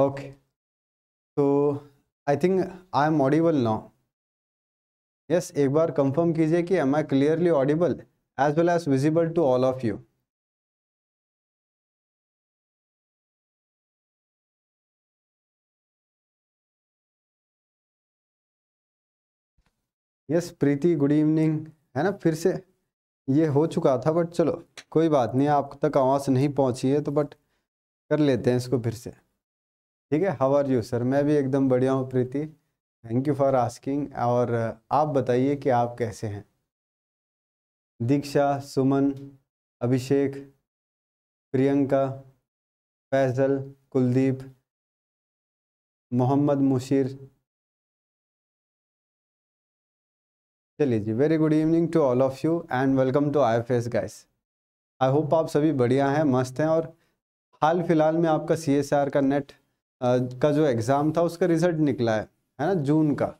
Okay तो I think I am audible now yes एक बार कंफर्म कीजिए कि am I clearly audible as well as visible to all of you yes Preeti good evening है ना फिर से ये हो चुका था बट चलो कोई बात नहीं आप तक आवाज़ नहीं पहुंची है तो बट कर लेते हैं इसको फिर से ठीक है हाउ आर यू सर मैं भी एकदम बढ़िया हूँ Preeti thank you for asking और uh, आप बताइए कि आप कैसे हैं दीक्षा सुमन अभिषेक प्रियंका फैजल कुलदीप मोहम्मद मुशीर चलिए जी very good evening to all of you and welcome to I F S guys I hope आप सभी बढ़िया हैं मस्त हैं और हाल फिलहाल में आपका सी एस आर का नेट का जो एग्ज़ाम था उसका रिज़ल्ट निकला है है ना जून का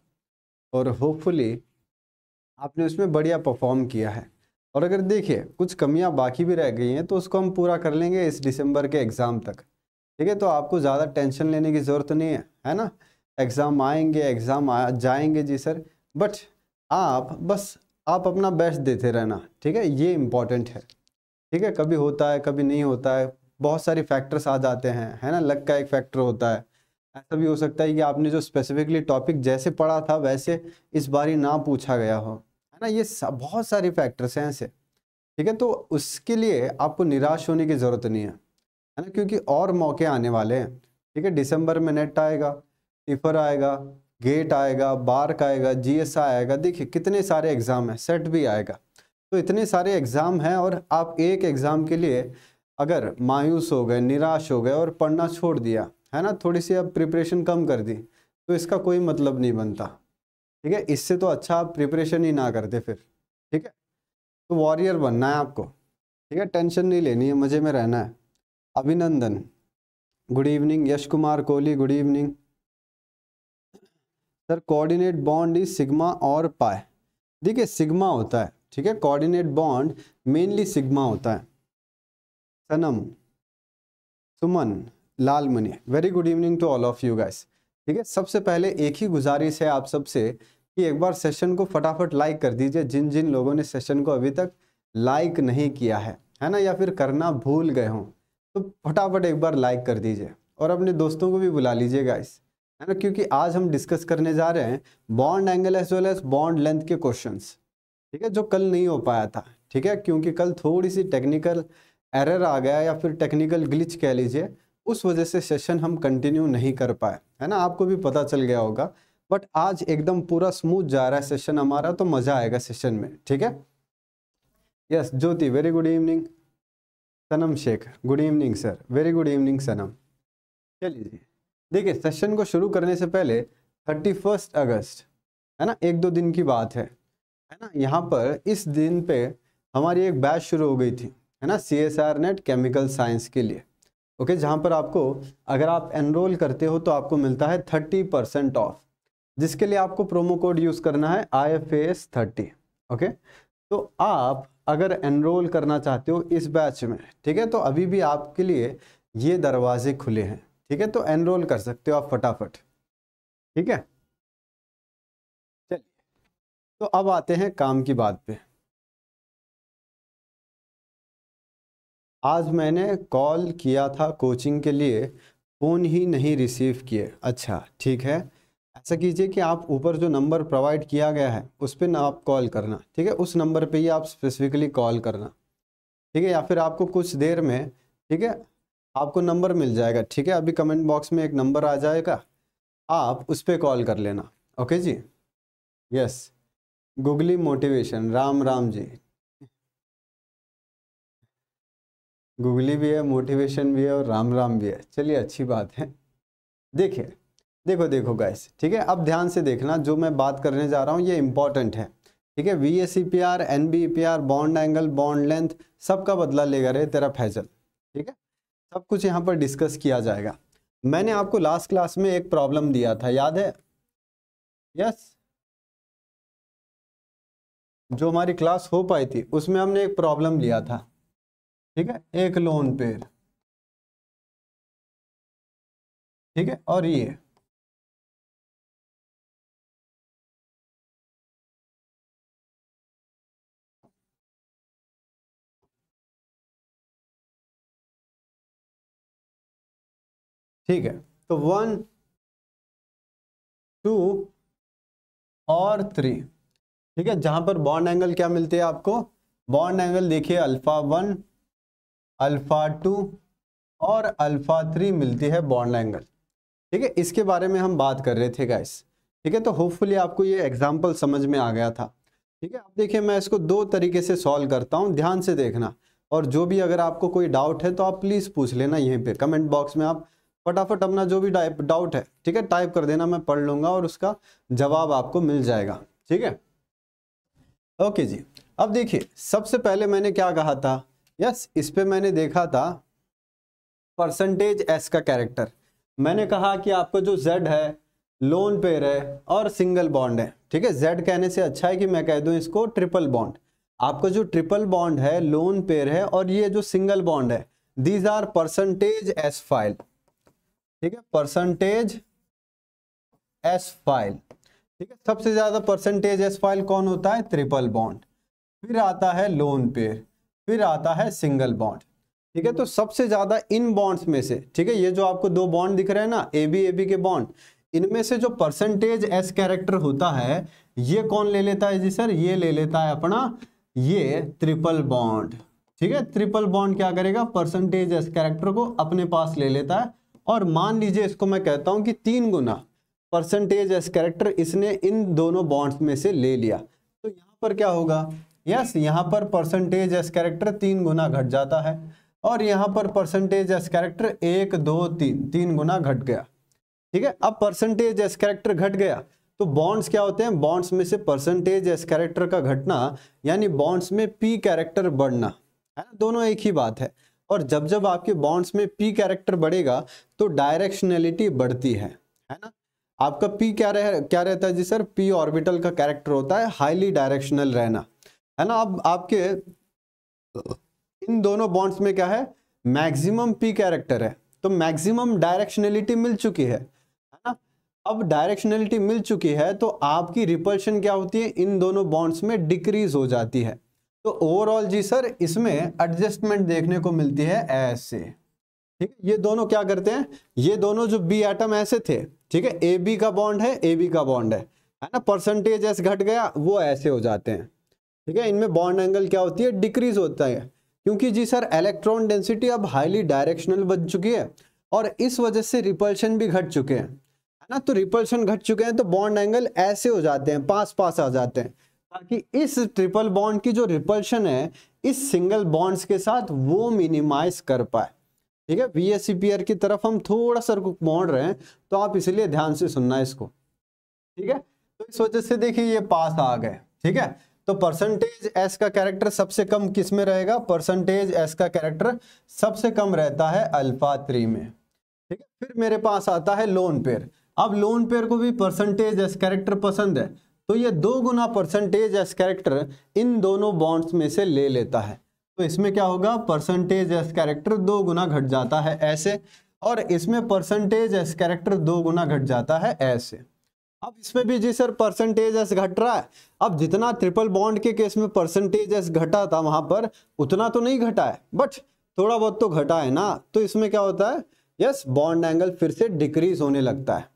और होपफुली आपने उसमें बढ़िया परफॉर्म किया है और अगर देखिए कुछ कमियां बाकी भी रह गई हैं तो उसको हम पूरा कर लेंगे इस दिसंबर के एग्ज़ाम तक ठीक है तो आपको ज़्यादा टेंशन लेने की ज़रूरत नहीं है है ना एग्ज़ाम आएंगे एग्ज़ाम जाएंगे जी सर बट आप बस आप अपना बेस्ट देते रहना ठीक है ये इम्पॉर्टेंट है ठीक है कभी होता है कभी नहीं होता है बहुत सारे फैक्टर्स आ जाते हैं है ना लक का एक फैक्टर होता है ऐसा भी हो सकता है कि आपने जो स्पेसिफिकली टॉपिक जैसे पढ़ा था वैसे इस बारी ना पूछा गया हो है ना ये बहुत सारे फैक्टर्स हैं ऐसे ठीक है तो उसके लिए आपको निराश होने की ज़रूरत नहीं है है ना क्योंकि और मौके आने वाले हैं ठीक है दिसंबर में नेट आएगा टिफर आएगा गेट आएगा बार्क आएगा जी आएगा देखिए कितने सारे एग्ज़ाम हैं सेट भी आएगा तो इतने सारे एग्ज़ाम हैं और आप एक एग्ज़ाम के लिए अगर मायूस हो गए निराश हो गए और पढ़ना छोड़ दिया है ना थोड़ी सी आप प्रिपरेशन कम कर दी तो इसका कोई मतलब नहीं बनता ठीक है इससे तो अच्छा आप प्रिपरेशन ही ना करते फिर ठीक है तो वॉरियर बनना है आपको ठीक है टेंशन नहीं लेनी है मज़े में रहना है Abhinandan good evening Yash Kumar Kohli good evening sir coordinate bond is sigma और पाए देखिए सिग्मा होता है ठीक है कोऑर्डिनेट बॉन्ड मेनली सिग्मा होता है सनम Suman Lal Muni very good evening to all of you guys ठीक है सबसे पहले एक ही गुजारिश है आप सबसे कि एक बार सेशन को फटाफट लाइक कर दीजिए जिन जिन लोगों ने सेशन को अभी तक लाइक नहीं किया है है ना या फिर करना भूल गए हों तो फटाफट एक बार लाइक कर दीजिए और अपने दोस्तों को भी बुला लीजिए गाइस है ना क्योंकि आज हम डिस्कस करने जा रहे हैं bond angle as well as bond length के क्वेश्चंस ठीक है जो कल नहीं हो पाया था ठीक है क्योंकि कल थोड़ी सी टेक्निकल एरर आ गया या फिर टेक्निकल ग्लिच कह लीजिए उस वजह से सेशन हम कंटिन्यू नहीं कर पाए है ना आपको भी पता चल गया होगा बट आज एकदम पूरा स्मूथ जा रहा है सेशन हमारा तो मज़ा आएगा सेशन में ठीक है yes Jyoti very good evening Sanam Shaikh good evening sir very good evening Sanam चलिए जी देखिए सेशन को शुरू करने से पहले थर्टी फर्स्ट अगस्त है ना एक दो दिन की बात है है ना यहाँ पर इस दिन पे हमारी एक बैच शुरू हो गई थी है ना C S R net chemical science के लिए ओके जहाँ पर आपको अगर आप एनरोल करते हो तो आपको मिलता है थर्टी परसेंट ऑफ जिसके लिए आपको प्रोमो कोड यूज़ करना है I F S thirty okay तो आप अगर एनरोल करना चाहते हो इस बैच में ठीक है तो अभी भी आपके लिए ये दरवाजे खुले हैं ठीक है तो एनरोल कर सकते हो आप फटाफट ठीक है चलिए तो अब आते हैं काम की बात पे आज मैंने कॉल किया था कोचिंग के लिए फ़ोन ही नहीं रिसीव किए अच्छा ठीक है ऐसा कीजिए कि आप ऊपर जो नंबर प्रोवाइड किया गया है उस पर ना आप कॉल करना ठीक है उस नंबर पे ही आप स्पेसिफिकली कॉल करना ठीक है या फिर आपको कुछ देर में ठीक है आपको नंबर मिल जाएगा ठीक है अभी कमेंट बॉक्स में एक नंबर आ जाएगा आप उस पर कॉल कर लेना ओके जी yes googly motivation Ram Ram ji googly भी है मोटिवेशन भी है और राम राम भी है चलिए अच्छी बात है देखिए देखो देखो गाइस ठीक है अब ध्यान से देखना जो मैं बात करने जा रहा हूँ ये इंपॉर्टेंट है ठीक है V S P R N B P R bond angle bond length सबका बदला लेगा रहे तेरा फैजल ठीक है सब कुछ यहाँ पर डिस्कस किया जाएगा मैंने आपको लास्ट क्लास में एक प्रॉब्लम दिया था याद है यस जो हमारी क्लास हो पाई थी उसमें हमने एक प्रॉब्लम लिया था ठीक है एक लोन पेयर ठीक है और ये ठीक है तो वन टू और थ्री ठीक है जहां पर बॉन्ड एंगल क्या मिलते हैं आपको बॉन्ड एंगल देखिए अल्फा वन अल्फ़ा टू और अल्फ़ा थ्री मिलती है बॉन्ड एंगल ठीक है इसके बारे में हम बात कर रहे थे गाइस ठीक है तो होपफुली आपको ये एग्जाम्पल समझ में आ गया था ठीक है अब देखिए मैं इसको दो तरीके से सॉल्व करता हूँ ध्यान से देखना और जो भी अगर आपको कोई डाउट है तो आप प्लीज़ पूछ लेना यहीं पे कमेंट बॉक्स में आप फटाफट अपना जो भी डाउट है ठीक है टाइप कर देना मैं पढ़ लूँगा और उसका जवाब आपको मिल जाएगा ठीक है ओके जी अब देखिए सबसे पहले मैंने क्या कहा था यस इस पर मैंने देखा था परसेंटेज एस का कैरेक्टर मैंने कहा कि आपको जो जेड है लोन पेयर है और सिंगल बॉन्ड है ठीक है जेड कहने से अच्छा है कि मैं कह दूं इसको ट्रिपल बॉन्ड आपका जो ट्रिपल बॉन्ड है लोन पेयर है और ये जो सिंगल बॉन्ड है these are percentage S file ठीक है परसेंटेज एस फाइल ठीक है सबसे ज्यादा परसेंटेज एस फाइल कौन होता है ट्रिपल बॉन्ड फिर आता है लोन पेयर फिर आता है सिंगल बॉन्ड ठीक है तो सबसे ज्यादा इन बॉन्ड्स में से ठीक है ये जो आपको दो बॉन्ड दिख रहे हैं ना ए बी ए बी के बॉन्ड इनमें से जो परसेंटेज एस कैरेक्टर होता है ये कौन ले लेता है जी सर ये ले लेता है अपना ये ट्रिपल बॉन्ड ठीक है ट्रिपल बॉन्ड क्या करेगा परसेंटेज एस कैरेक्टर को अपने पास ले लेता है और मान लीजिए इसको मैं कहता हूं कि तीन गुना परसेंटेज एस कैरेक्टर इसने इन दोनों बॉन्ड्स में से ले लिया तो यहां पर क्या होगा यस यहाँ पर परसेंटेज एस कैरेक्टर तीन गुना घट जाता है और यहाँ पर परसेंटेज एस कैरेक्टर एक दो तीन तीन गुना घट गया ठीक है अब परसेंटेज एस कैरेक्टर घट गया तो बॉन्ड्स क्या होते हैं बॉन्ड्स में से परसेंटेज एस कैरेक्टर का घटना यानी बॉन्ड्स में पी कैरेक्टर बढ़ना है ना दोनों एक ही बात है और जब जब आपके बॉन्ड्स में पी कैरेक्टर बढ़ेगा तो डायरेक्शनलिटी बढ़ती है है ना आपका पी क्या रह क्या रहता है जी सर पी ऑर्बिटल का कैरेक्टर होता है हाईली डायरेक्शनल रहना है ना अब आपके इन दोनों बॉन्ड्स में क्या है मैक्सिमम पी कैरेक्टर है तो मैक्सिमम डायरेक्शनलिटी मिल चुकी है है ना अब डायरेक्शनलिटी मिल चुकी है तो आपकी रिपल्शन क्या होती है इन दोनों बॉन्ड्स में डिक्रीज हो जाती है तो ओवरऑल जी सर इसमें एडजस्टमेंट देखने को मिलती है ऐसे ठीक है ये दोनों क्या करते हैं ये दोनों जो बी एटम ऐसे थे ठीक है ए बी का बॉन्ड है ए बी का बॉन्ड है है ना परसेंटेज ऐसे घट गया वो ऐसे हो जाते हैं ठीक है इनमें बॉन्ड एंगल क्या होती है डिक्रीज होता है क्योंकि जी सर इलेक्ट्रॉन डेंसिटी अब हाईली डायरेक्शनल बन चुकी है और इस वजह से रिपल्शन भी घट चुके हैं है ना तो रिपल्शन घट चुके हैं तो बॉन्ड एंगल ऐसे हो जाते हैं पास पास आ जाते हैं ताकि इस ट्रिपल बॉन्ड की जो रिपल्शन है इस सिंगल बॉन्ड्स के साथ वो मिनिमाइज कर पाए ठीक है वी एस की तरफ हम थोड़ा सा मोड़ रहे हैं तो आप इसलिए ध्यान से सुनना इसको ठीक है तो इस वजह से देखिए ये पास आ गए ठीक है तो परसेंटेज एस का कैरेक्टर सबसे कम किस में रहेगा परसेंटेज एस का कैरेक्टर सबसे कम रहता है अल्फा थ्री में ठीक है फिर मेरे पास आता है लोन पेयर अब लोन पेयर को भी परसेंटेज एस कैरेक्टर पसंद है तो ये दो गुना परसेंटेज एस कैरेक्टर इन दोनों बॉन्ड्स में से ले लेता है तो इसमें क्या होगा परसेंटेज एस कैरेक्टर दो गुना घट जाता है ऐसे और इसमें परसेंटेज एस कैरेक्टर दो गुना घट जाता है ऐसे अब इसमें भी जी सर परसेंटेज एस घट रहा है अब जितना ट्रिपल बॉन्ड के केस में परसेंटेज एस घटा था वहां पर उतना तो नहीं घटा है बट थोड़ा बहुत तो घटा है ना तो इसमें क्या होता है यस बॉन्ड एंगल फिर से डिक्रीज होने लगता है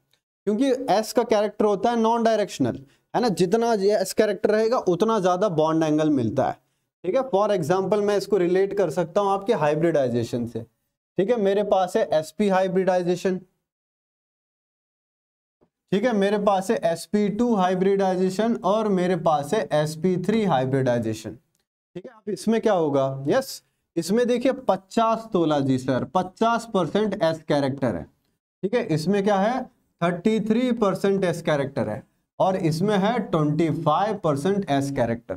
क्योंकि एस का कैरेक्टर होता है नॉन डायरेक्शनल है ना जितना एस कैरेक्टर रहेगा उतना ज़्यादा बॉन्ड एंगल मिलता है ठीक है फॉर एग्जाम्पल मैं इसको रिलेट कर सकता हूँ आपके हाइब्रिडाइजेशन से ठीक है मेरे पास है एस हाइब्रिडाइजेशन ठीक है मेरे पास है sp2 हाइब्रिडाइजेशन और मेरे पास है sp3 हाइब्रिडाइजेशन ठीक है आप इसमें क्या होगा यस इसमें देखिए 50 तोला जी सर 50 परसेंट एस कैरेक्टर है ठीक है इसमें क्या है 33 परसेंट एस कैरेक्टर है और इसमें है 25 परसेंट एस कैरेक्टर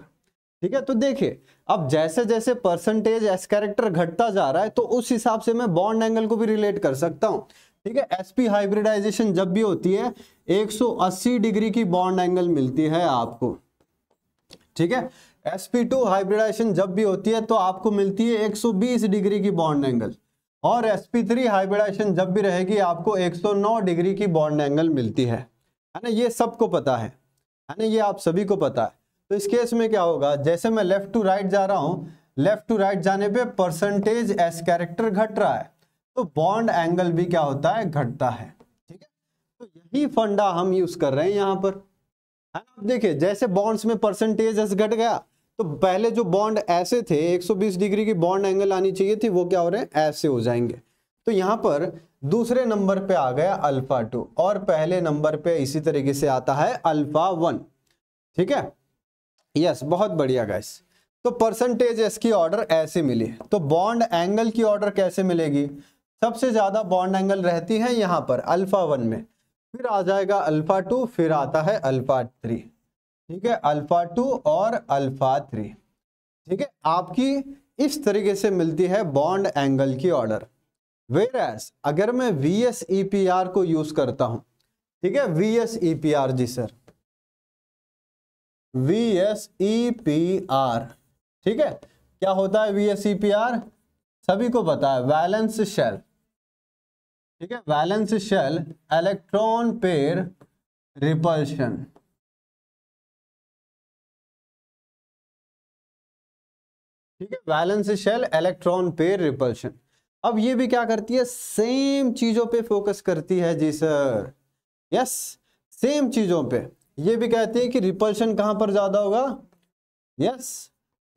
ठीक है तो देखिए अब जैसे जैसे परसेंटेज एस कैरेक्टर घटता जा रहा है तो उस हिसाब से मैं बॉन्ड एंगल को भी रिलेट कर सकता हूँ ठीक है एसपी हाइब्रिडाइजेशन जब भी होती है 180 डिग्री की बॉन्ड एंगल मिलती है आपको ठीक है टू हाइब्रिडाइजेशन जब भी होती है तो आपको मिलती है 120 डिग्री की बॉन्ड एंगल और थ्री हाइब्रिडाइजेशन जब भी रहेगी आपको 109 डिग्री की बॉन्ड एंगल मिलती है है ना ये सबको पता है है ना ये आप सभी को पता है तो इस केस में क्या होगा जैसे मैं लेफ्ट टू राइट जा रहा हूँ लेफ्ट टू राइट जाने पे परसेंटेज एस कैरेक्टर घट रहा है तो बॉन्ड एंगल भी क्या होता है घटता है ठीक है तो यही फंडा हम यूज कर रहे हैं यहां पर है ना देखिए जैसे बॉन्ड्स में परसेंटेज घट गया तो पहले जो बॉन्ड ऐसे थे 120 डिग्री की बॉन्ड एंगल आनी चाहिए थी वो क्या हो रहे हैं ऐसे हो जाएंगे तो यहां पर दूसरे नंबर पे आ गया अल्फा टू और पहले नंबर पे इसी तरीके से आता है अल्फा वन ठीक है यस बहुत बढ़िया गैस तो परसेंटेज इसकी ऑर्डर ऐसे मिली तो बॉन्ड एंगल की ऑर्डर कैसे मिलेगी सबसे ज़्यादा बॉन्ड एंगल रहती है यहाँ पर अल्फ़ा वन में फिर आ जाएगा अल्फ़ा टू फिर आता है अल्फ़ा थ्री ठीक है अल्फ़ा टू और अल्फ़ा थ्री ठीक है आपकी इस तरीके से मिलती है बॉन्ड एंगल की ऑर्डर वेर एस अगर मैं V S E P R को यूज़ करता हूँ ठीक है V S E P R जी sir V S E P R ठीक है क्या होता है V S E P R सभी को पता है वैलेंस शेल ठीक है valence shell electron pair repulsion ठीक है valence shell electron pair repulsion अब ये भी क्या करती है सेम चीजों पे फोकस करती है जी सर यस सेम चीजों पे ये भी कहती है कि रिपल्शन कहां पर ज्यादा होगा यस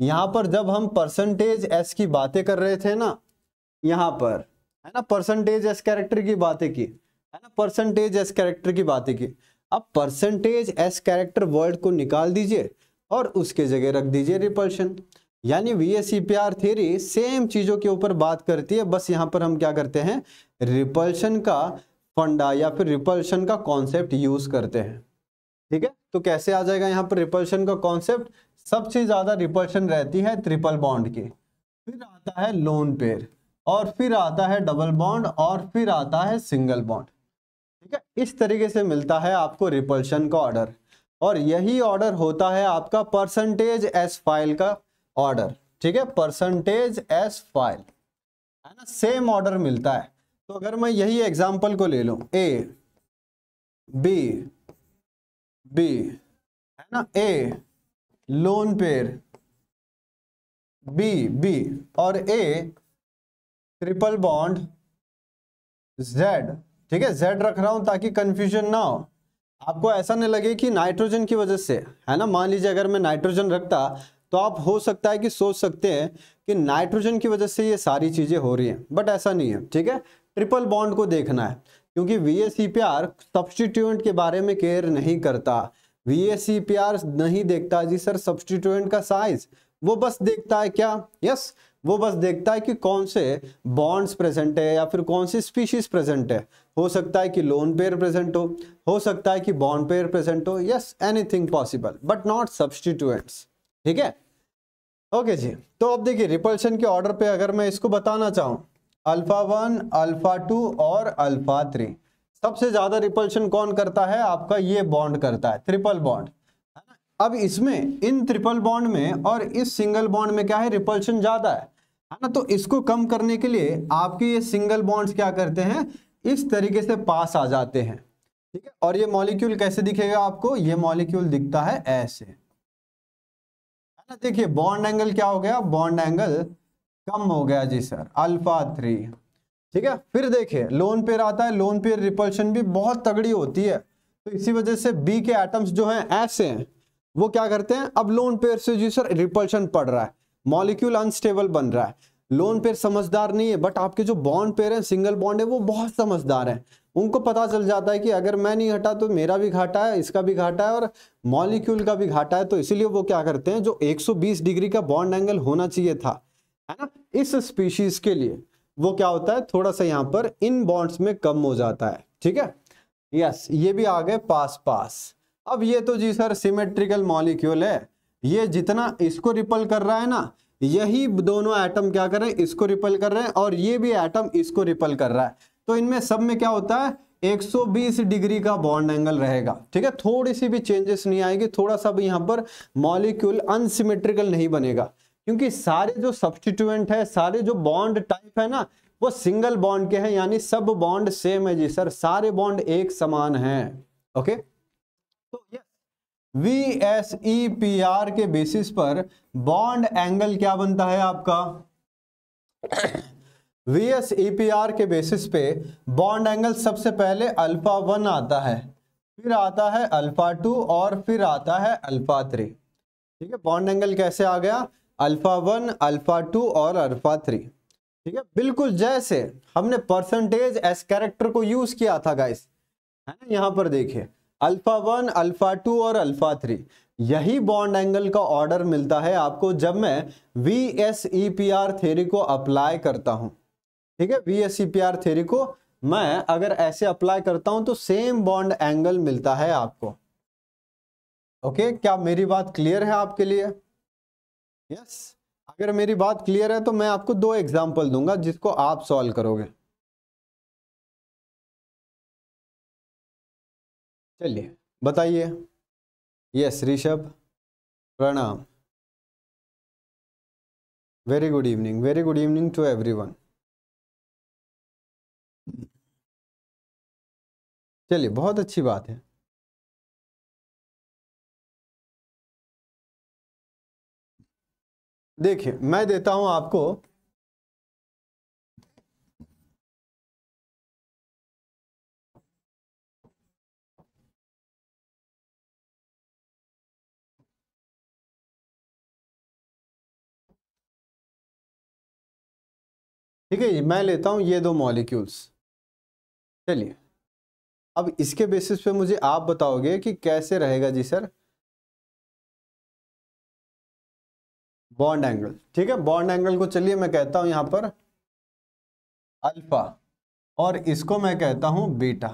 यहां पर जब हम परसेंटेज एस की बातें कर रहे थे ना यहां पर है ना परसेंटेज एस कैरेक्टर की बातें की है ना परसेंटेज एस कैरेक्टर की बातें की अब परसेंटेज एस कैरेक्टर वर्ड को निकाल दीजिए और उसके जगह रख दीजिए रिपल्शन यानी वी एस थ्योरी सेम चीज़ों के ऊपर बात करती है बस यहाँ पर हम क्या करते हैं रिपल्शन का फंडा या फिर रिपल्शन का कॉन्सेप्ट यूज़ करते हैं ठीक है तो कैसे आ जाएगा यहाँ पर रिपल्शन का कॉन्सेप्ट सबसे ज़्यादा रिपल्शन रहती है ट्रिपल बॉन्ड की फिर आता है लोन पेयर और फिर आता है डबल बॉन्ड और फिर आता है सिंगल बॉन्ड ठीक है इस तरीके से मिलता है आपको रिपल्शन का ऑर्डर और यही ऑर्डर होता है आपका परसेंटेज एस फाइल का ऑर्डर ठीक है परसेंटेज एस फाइल है ना सेम ऑर्डर मिलता है तो अगर मैं यही एग्जाम्पल को ले लू ए बी बी है ना A lone pair B B और ए ट्रिपल बॉन्ड जेड ठीक है जेड रख रहा हूं ताकि कंफ्यूजन ना हो आपको ऐसा नहीं लगे कि नाइट्रोजन की वजह से है ना मान लीजिए अगर मैं नाइट्रोजन रखता तो आप हो सकता है कि सोच सकते हैं कि नाइट्रोजन की वजह से ये सारी चीज़ें हो रही हैं बट ऐसा नहीं है ठीक है ट्रिपल बॉन्ड को देखना है क्योंकि वी एस सब्सटीट्यूएंट के बारे में केयर नहीं करता वी एस नहीं देखता जी सर सब्सटीट्यूएंट का साइज वो बस देखता है क्या यस yes, वो बस देखता है कि कौन से बॉन्ड्स प्रेजेंट है या फिर कौन सी स्पीशीज प्रेजेंट है हो सकता है कि लोन पेयर प्रेजेंट हो हो सकता है कि बॉन्ड पेयर प्रेजेंट हो yes anything possible but not substituents ठीक है ओके जी तो अब देखिए रिपल्शन के ऑर्डर पे अगर मैं इसको बताना चाहूँ अल्फा वन अल्फा टू और अल्फा थ्री सबसे ज़्यादा रिपल्शन कौन करता है आपका ये बॉन्ड करता है ट्रिपल बॉन्ड अब इसमें इन ट्रिपल बॉन्ड में और इस सिंगल बॉन्ड में क्या है रिपल्शन ज़्यादा है है हाँ ना तो इसको कम करने के लिए आपके ये सिंगल बॉन्ड्स क्या करते हैं इस तरीके से पास आ जाते हैं ठीक है और ये मॉलिक्यूल कैसे दिखेगा आपको ये मॉलिक्यूल दिखता है ऐसे है हाँ ना देखिए बॉन्ड एंगल क्या हो गया बॉन्ड एंगल कम हो गया जी सर अल्फा थ्री ठीक है फिर देखिए लोन पेयर आता है लोन पेयर रिपल्शन भी बहुत तगड़ी होती है तो इसी वजह से बी के एटम्स जो हैं ऐसे हैं वो क्या करते हैं अब लोन पेयर से जी सर रिपल्शन पड़ रहा है मॉलिक्यूल अनस्टेबल बन रहा है लोन पेयर समझदार नहीं है बट आपके जो बॉन्ड पेयर हैं सिंगल बॉन्ड है वो बहुत समझदार है उनको पता चल जाता है कि अगर मैं नहीं हटा तो मेरा भी घाटा है इसका भी घाटा है और मॉलिक्यूल का भी घाटा है तो इसीलिए वो क्या करते हैं जो 120 डिग्री का बॉन्ड एंगल होना चाहिए था है ना इस स्पीशीज के लिए वो क्या होता है थोड़ा सा यहाँ पर इन बॉन्ड्स में कम हो जाता है ठीक है यस ये भी आ गए पास पास अब ये तो जी सर सिमेट्रिकल मॉलिक्यूल है ये जितना इसको रिपल कर रहा है ना यही दोनों एटम क्या कर रहे हैं इसको रिपल कर रहे हैं और ये भी एटम इसको रिपल कर रहा है तो इनमें सब में क्या होता है 120 डिग्री का बॉन्ड एंगल रहेगा ठीक है थोड़ी सी भी चेंजेस नहीं आएगी थोड़ा सा भी यहाँ पर मॉलिक्यूल अनसिमेट्रिकल नहीं बनेगा क्योंकि सारे जो सब्सटीट्यूएंट है सारे जो बॉन्ड टाइप है ना वो सिंगल बॉन्ड के हैं यानी सब बॉन्ड सेम है जी सर सारे बॉन्ड एक समान है ओके तो ये V S E P R के बेसिस पर बॉन्ड एंगल क्या बनता है आपका V S E P R के बेसिस पे बॉन्ड एंगल सबसे पहले अल्फा वन आता है फिर आता है अल्फा टू और फिर आता है अल्फा थ्री ठीक है बॉन्ड एंगल कैसे आ गया अल्फा वन अल्फा टू और अल्फा थ्री ठीक है बिल्कुल जैसे हमने परसेंटेज एस कैरेक्टर को यूज किया था गाइस है ना यहाँ पर देखिए अल्फा वन अल्फा टू और अल्फा थ्री यही बॉन्ड एंगल का ऑर्डर मिलता है आपको जब मैं V S E P R theory को अप्लाई करता हूँ ठीक है V S E P R theory को मैं अगर ऐसे अप्लाई करता हूं तो सेम बॉन्ड एंगल मिलता है आपको ओके okay, क्या मेरी बात क्लियर है आपके लिए यस yes. अगर मेरी बात क्लियर है तो मैं आपको दो एग्जाम्पल दूंगा जिसको आप सॉल्व करोगे चलिए बताइए यस ऋषभ प्रणाम very good evening very good evening to everyone चलिए बहुत अच्छी बात है देखिए मैं देता हूं आपको ठीक है जी मैं लेता हूँ ये दो मॉलिक्यूल्स चलिए अब इसके बेसिस पे मुझे आप बताओगे कि कैसे रहेगा जी सर बॉन्ड एंगल ठीक है बॉन्ड एंगल को चलिए मैं कहता हूँ यहाँ पर अल्फा और इसको मैं कहता हूँ बीटा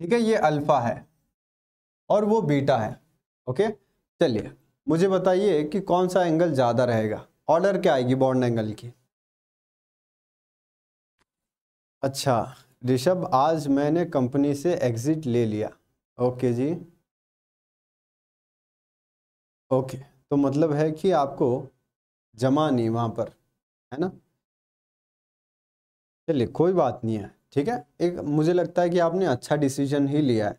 ठीक है ये अल्फा है और वो बीटा है ओके चलिए मुझे बताइए कि कौन सा एंगल ज़्यादा रहेगा ऑर्डर क्या आएगी बॉन्ड एंगल की अच्छा ऋषभ आज मैंने कंपनी से एग्ज़िट ले लिया ओके जी ओके तो मतलब है कि आपको जमा नहीं वहाँ पर है ना चलिए कोई बात नहीं है ठीक है एक मुझे लगता है कि आपने अच्छा डिसीजन ही लिया है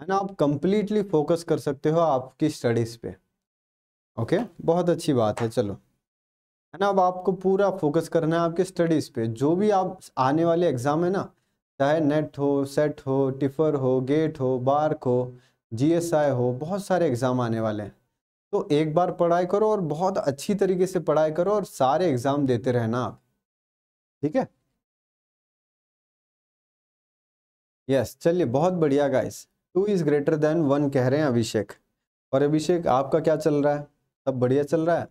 है ना आप कंप्लीटली फोकस कर सकते हो आपकी स्टडीज़ पे ओके बहुत अच्छी बात है चलो है ना अब आपको पूरा फोकस करना है आपके स्टडीज़ पे जो भी आप आने वाले एग्ज़ाम है ना चाहे नेट हो सेट हो टिफर हो गेट हो बार्क हो जीएसआई हो बहुत सारे एग्ज़ाम आने वाले हैं तो एक बार पढ़ाई करो और बहुत अच्छी तरीके से पढ़ाई करो और सारे एग्ज़ाम देते रहना आप ठीक है यस चलिए बहुत बढ़िया guys two is greater than one कह रहे हैं अभिषेक और अभिषेक आपका क्या चल रहा है सब बढ़िया चल रहा है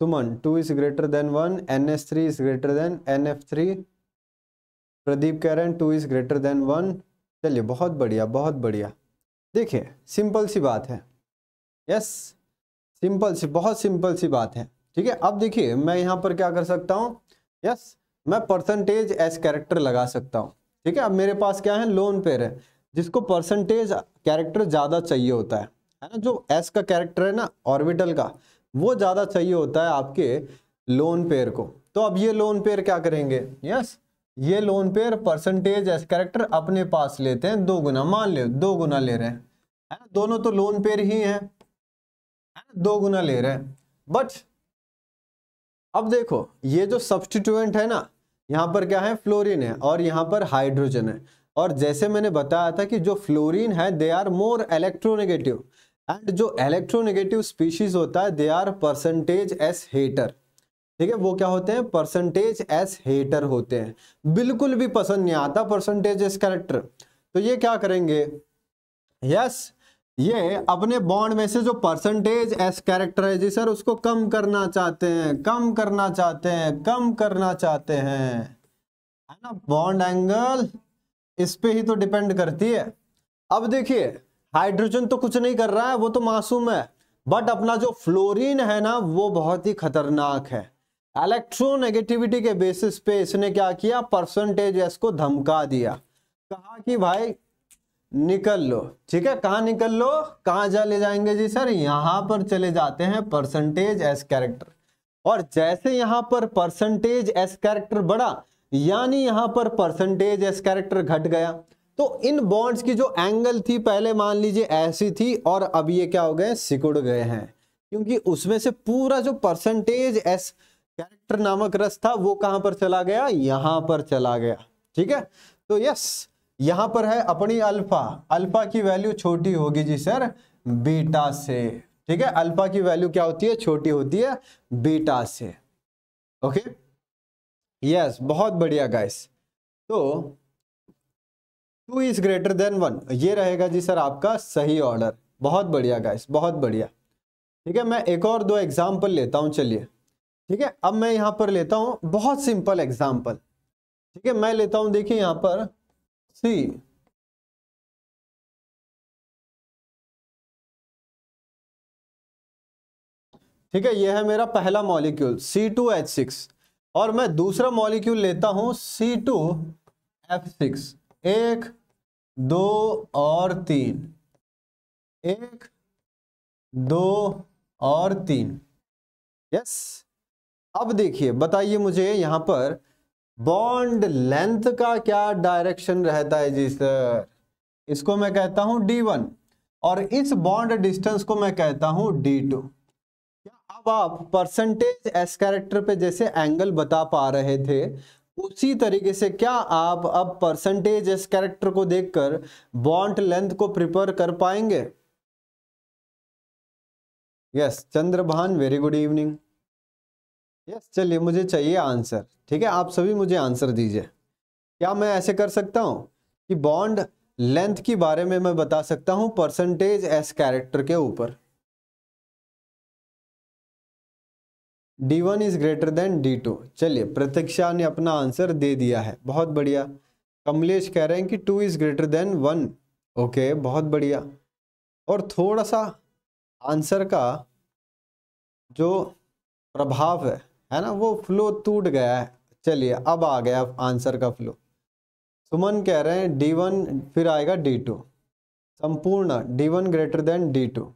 Suman two is greater than one N S three is greater than N F three Pradeep कह रहे हैं two is greater than one चलिए बहुत बढ़िया बहुत बढ़िया देखिए सिंपल सी बात है यस सिंपल सी बहुत सिंपल सी बात है ठीक है अब देखिए मैं यहाँ पर क्या कर सकता हूँ यस मैं परसेंटेज एस कैरेक्टर लगा सकता हूँ ठीक है अब मेरे पास क्या है लोन पेयर है जिसको परसेंटेज कैरेक्टर ज़्यादा चाहिए होता है है ना जो एस का कैरेक्टर है ना ऑर्बिटल का वो ज़्यादा चाहिए होता है आपके लोन पेयर को तो अब ये लोन पेयर क्या करेंगे यस ये lone pair percentage S character अपने पास लेते हैं दो गुना मान ले दो गुना ले रहे हैं है दोनों तो लोन पेयर ही हैं दो गुना ले रहे हैं बट अब देखो ये जो सब्सटीट्यूएंट है ना यहाँ पर क्या है फ्लोरीन है और यहाँ पर हाइड्रोजन है और जैसे मैंने बताया था कि जो फ्लोरीन है they are more electronegative and जो इलेक्ट्रोनेगेटिव स्पीशीज होता है they are percentage S hater ठीक है वो क्या होते हैं परसेंटेज एस हेटर होते हैं बिल्कुल भी पसंद नहीं आता परसेंटेज एस करेक्टर तो ये क्या करेंगे यस ये अपने बॉन्ड में से जो परसेंटेज एस कैरेक्टर है जी सर उसको कम करना चाहते हैं कम करना चाहते हैं कम करना चाहते हैं है ना बॉन्ड एंगल इस पे ही तो डिपेंड करती है अब देखिए हाइड्रोजन तो कुछ नहीं कर रहा है वो तो मासूम है बट अपना जो फ्लोरीन है ना वो बहुत ही खतरनाक है इलेक्ट्रोनेगेटिविटी के बेसिस पे इसने क्या किया परसेंटेज एस को धमका दिया कहा कि भाई निकल लो ठीक है कहा निकल लो कहा जा ले जाएंगे जी सर यहां पर चले जाते हैं परसेंटेज एस कैरेक्टर और जैसे यहां पर परसेंटेज एस कैरेक्टर बढ़ा यानी यहां पर परसेंटेज एस कैरेक्टर घट गया तो इन बॉन्ड्स की जो एंगल थी पहले मान लीजिए ऐसी थी और अब ये क्या हो गए सिकुड़ गए हैं क्योंकि उसमें से पूरा जो परसेंटेज एस कैरेक्टर नामक रस था वो कहां पर चला गया यहां पर चला गया ठीक है तो यस यहां पर है अपनी अल्फा अल्फा की वैल्यू छोटी होगी जी सर बीटा से ठीक है अल्फा की वैल्यू क्या होती है छोटी होती है बीटा से ओके यस बहुत बढ़िया गाइस तो two is greater than one ये रहेगा जी सर आपका सही ऑर्डर बहुत बढ़िया गाइस बहुत बढ़िया ठीक है मैं एक और दो एग्जाम्पल लेता हूँ चलिए ठीक है अब मैं यहाँ पर लेता हूँ बहुत सिंपल एग्जाम्पल ठीक है मैं लेता हूँ देखिए यहाँ पर सी ठीक है यह है मेरा पहला molecule C two H six और मैं दूसरा मॉलिक्यूल लेता हूँ सी टू एफ सिक्स एक दो और तीन एक दो और तीन यस अब देखिए बताइए मुझे यहां पर बॉन्ड लेंथ का क्या डायरेक्शन रहता है जी सर इसको मैं कहता हूं डी वन और इस बॉन्ड डिस्टेंस को मैं कहता हूं डी टू अब आप परसेंटेज एस कैरेक्टर पे जैसे एंगल बता पा रहे थे उसी तरीके से क्या आप अब परसेंटेज इस कैरेक्टर को देखकर बॉन्ड लेंथ को प्रिपेयर कर पाएंगे yes Chandrabhan very good evening yes चलिए मुझे चाहिए आंसर ठीक है आप सभी मुझे आंसर दीजिए क्या मैं ऐसे कर सकता हूं कि बॉन्ड लेंथ के बारे में मैं बता सकता हूँ परसेंटेज एस कैरेक्टर के ऊपर D one is greater than D two चलिए प्रतीक्षा ने अपना आंसर दे दिया है बहुत बढ़िया कमलेश कह रहे हैं कि two is greater than one okay बहुत बढ़िया और थोड़ा सा आंसर का जो प्रभाव है है ना वो फ्लो टूट गया है चलिए अब आ गया आंसर का फ्लो सुमन कह रहे हैं डी वन फिर आएगा D two Sampurna D one greater than D two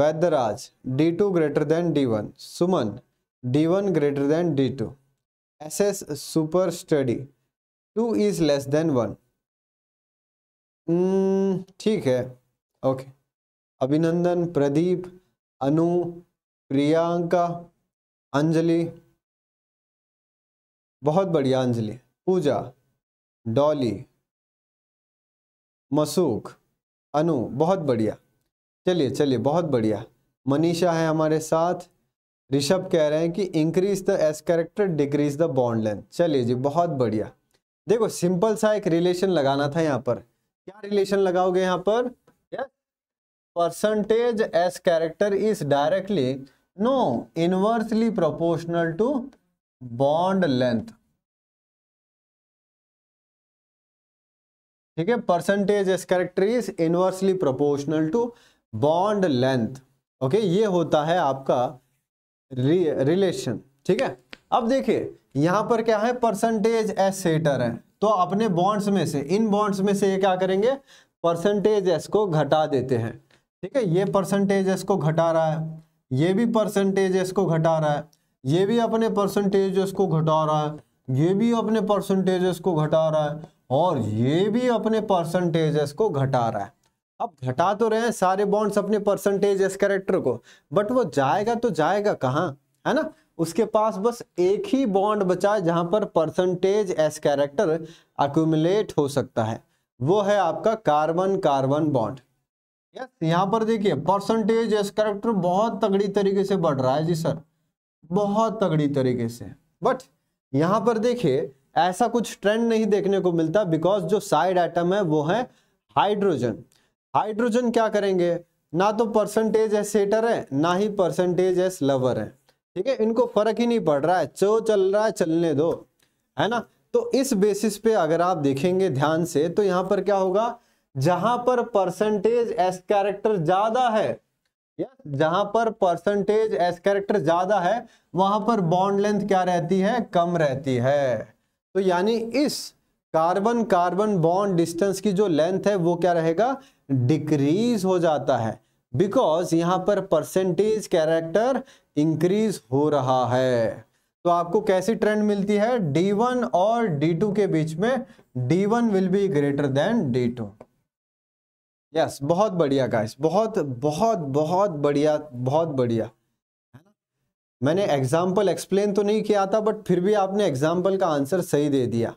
Vaidyaraj D two greater than D one Suman D one greater than D two S S super study two is less than one ठीक है okay अभिनंदन प्रदीप अनु प्रियांका अंजलि बहुत बढ़िया अंजलि पूजा डॉली मसूख अनु बहुत बढ़िया चलिए चलिए बहुत बढ़िया मनीषा है हमारे साथ ऋषभ कह रहे हैं कि increase the S character decrease the bond length चलिए जी बहुत बढ़िया देखो सिंपल सा एक रिलेशन लगाना था यहाँ पर क्या रिलेशन लगाओगे यहाँ पर percentage S character is directly no inversely proportional to bond length ठीक है percentage S character is inversely proportional to bond length okay ये होता है आपका रिलेशन ठीक है अब देखिए यहां पर क्या है परसेंटेज एस सेटर है तो अपने बॉन्ड्स में से इन बॉन्ड्स में से ये क्या करेंगे परसेंटेज एस को घटा देते हैं ठीक है ये परसेंटेज एस को घटा रहा है ये भी परसेंटेज एस को घटा रहा है ये भी अपने परसेंटेज एस को घटा रहा है ये भी अपने परसेंटेज एस को घटा रहा है और ये भी अपने परसेंटेज एस को घटा रहा है अब घटा तो रहे हैं सारे बॉन्ड्स अपने परसेंटेज एस करेक्टर को बट वो जाएगा तो जाएगा कहाँ है ना उसके पास बस एक ही बॉन्ड बचा है जहां पर परसेंटेज एस कैरेक्टर अक्यूमुलेट हो सकता है वो है आपका कार्बन कार्बन बॉन्ड यस यहाँ पर देखिए परसेंटेज एस कैरेक्टर बहुत तगड़ी तरीके से बढ़ रहा है जी सर बहुत तगड़ी तरीके से बट यहाँ पर देखिए ऐसा कुछ ट्रेंड नहीं देखने को मिलता बिकॉज जो साइड आइटम है वो है हाइड्रोजन हाइड्रोजन क्या करेंगे ना तो परसेंटेज एस सेटर है ना ही परसेंटेज एस लवर है ठीक है इनको फर्क ही नहीं पड़ रहा है चो चल रहा है चलने दो है ना तो इस बेसिस पे अगर आप देखेंगे ध्यान से तो यहाँ पर क्या होगा जहां पर परसेंटेज एस कैरेक्टर ज्यादा है या जहां पर परसेंटेज एस कैरेक्टर ज्यादा है वहां पर बॉन्ड लेंथ क्या रहती है कम रहती है तो यानी इस कार्बन कार्बन बॉन्ड डिस्टेंस की जो लेंथ है वो क्या रहेगा डिक्रीज हो जाता है बिकॉज यहां पर परसेंटेज कैरेक्टर इंक्रीज हो रहा है तो आपको कैसी ट्रेंड मिलती है D1 और D2 के बीच में D1 will be greater than D2 yes बहुत बढ़िया गाइस बहुत बहुत बहुत बढ़िया बहुत बढ़िया है ना मैंने एग्जाम्पल एक्सप्लेन तो नहीं किया था बट फिर भी आपने एग्जाम्पल का आंसर सही दे दिया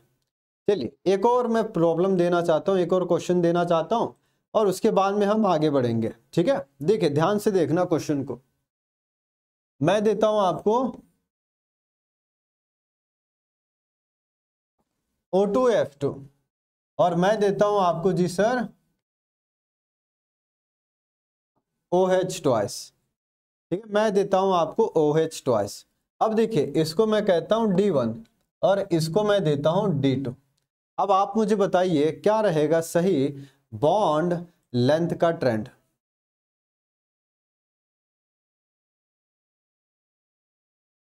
चलिए एक और मैं प्रॉब्लम देना चाहता हूँ एक और क्वेश्चन देना चाहता हूँ और उसके बाद में हम आगे बढ़ेंगे ठीक है देखिए ध्यान से देखना क्वेश्चन को मैं देता हूं आपको ओ टू एफ टू और मैं देता हूं आपको जी सर ओ एच ट्वाइस ठीक है मैं देता हूं आपको एच ट्वाइस अब देखिए इसको मैं कहता हूं डी वन और इसको मैं देता हूं डी टू अब आप मुझे बताइए क्या रहेगा सही बॉन्ड लेंथ का ट्रेंड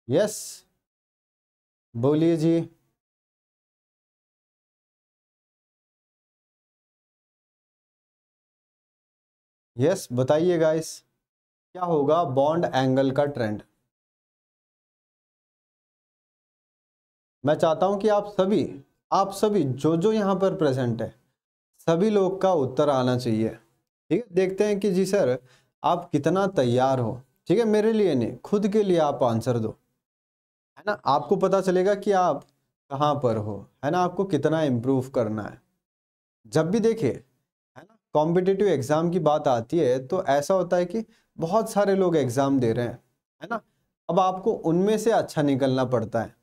यस बोलिए जी यस बताइए गाइस क्या होगा बॉन्ड एंगल का ट्रेंड मैं चाहता हूं कि आप सभी आप सभी जो जो यहाँ पर प्रेजेंट है सभी लोग का उत्तर आना चाहिए ठीक है देखते हैं कि जी सर आप कितना तैयार हो ठीक है मेरे लिए नहीं खुद के लिए आप आंसर दो है ना आपको पता चलेगा कि आप कहाँ पर हो है ना आपको कितना इम्प्रूव करना है जब भी देखिए है ना कॉम्पिटिटिव एग्ज़ाम की बात आती है तो ऐसा होता है कि बहुत सारे लोग एग्ज़ाम दे रहे हैं है ना अब आपको उनमें से अच्छा निकलना पड़ता है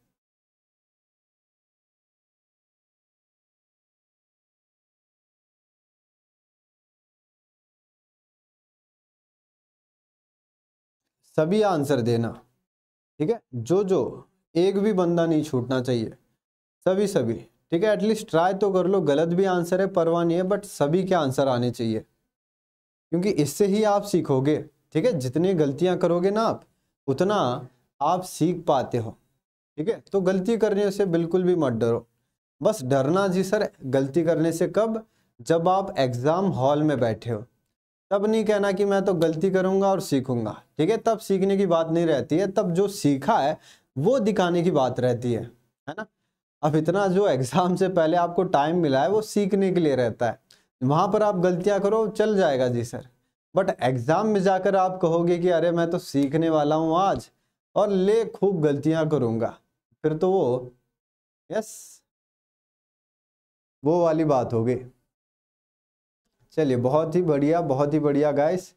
सभी आंसर देना ठीक है जो जो एक भी बंदा नहीं छूटना चाहिए सभी सभी ठीक है एटलीस्ट ट्राई तो कर लो गलत भी आंसर है परवाह नहीं है बट सभी के आंसर आने चाहिए क्योंकि इससे ही आप सीखोगे ठीक है जितनी गलतियां करोगे ना आप उतना आप सीख पाते हो ठीक है तो गलती करने से बिल्कुल भी मत डरो बस डरना जी सर गलती करने से कब जब आप एग्ज़ाम हॉल में बैठे हो तब नहीं कहना कि मैं तो गलती करूंगा और सीखूंगा ठीक है तब सीखने की बात नहीं रहती है तब जो सीखा है वो दिखाने की बात रहती है है ना अब इतना जो एग्जाम से पहले आपको टाइम मिला है वो सीखने के लिए रहता है वहां पर आप गलतियां करो चल जाएगा जी सर बट एग्जाम में जाकर आप कहोगे कि अरे मैं तो सीखने वाला हूँ आज और ले खूब गलतियां करूंगा फिर तो वो यस वो वाली बात होगी चलिए बहुत ही बढ़िया बहुत ही बढ़िया guys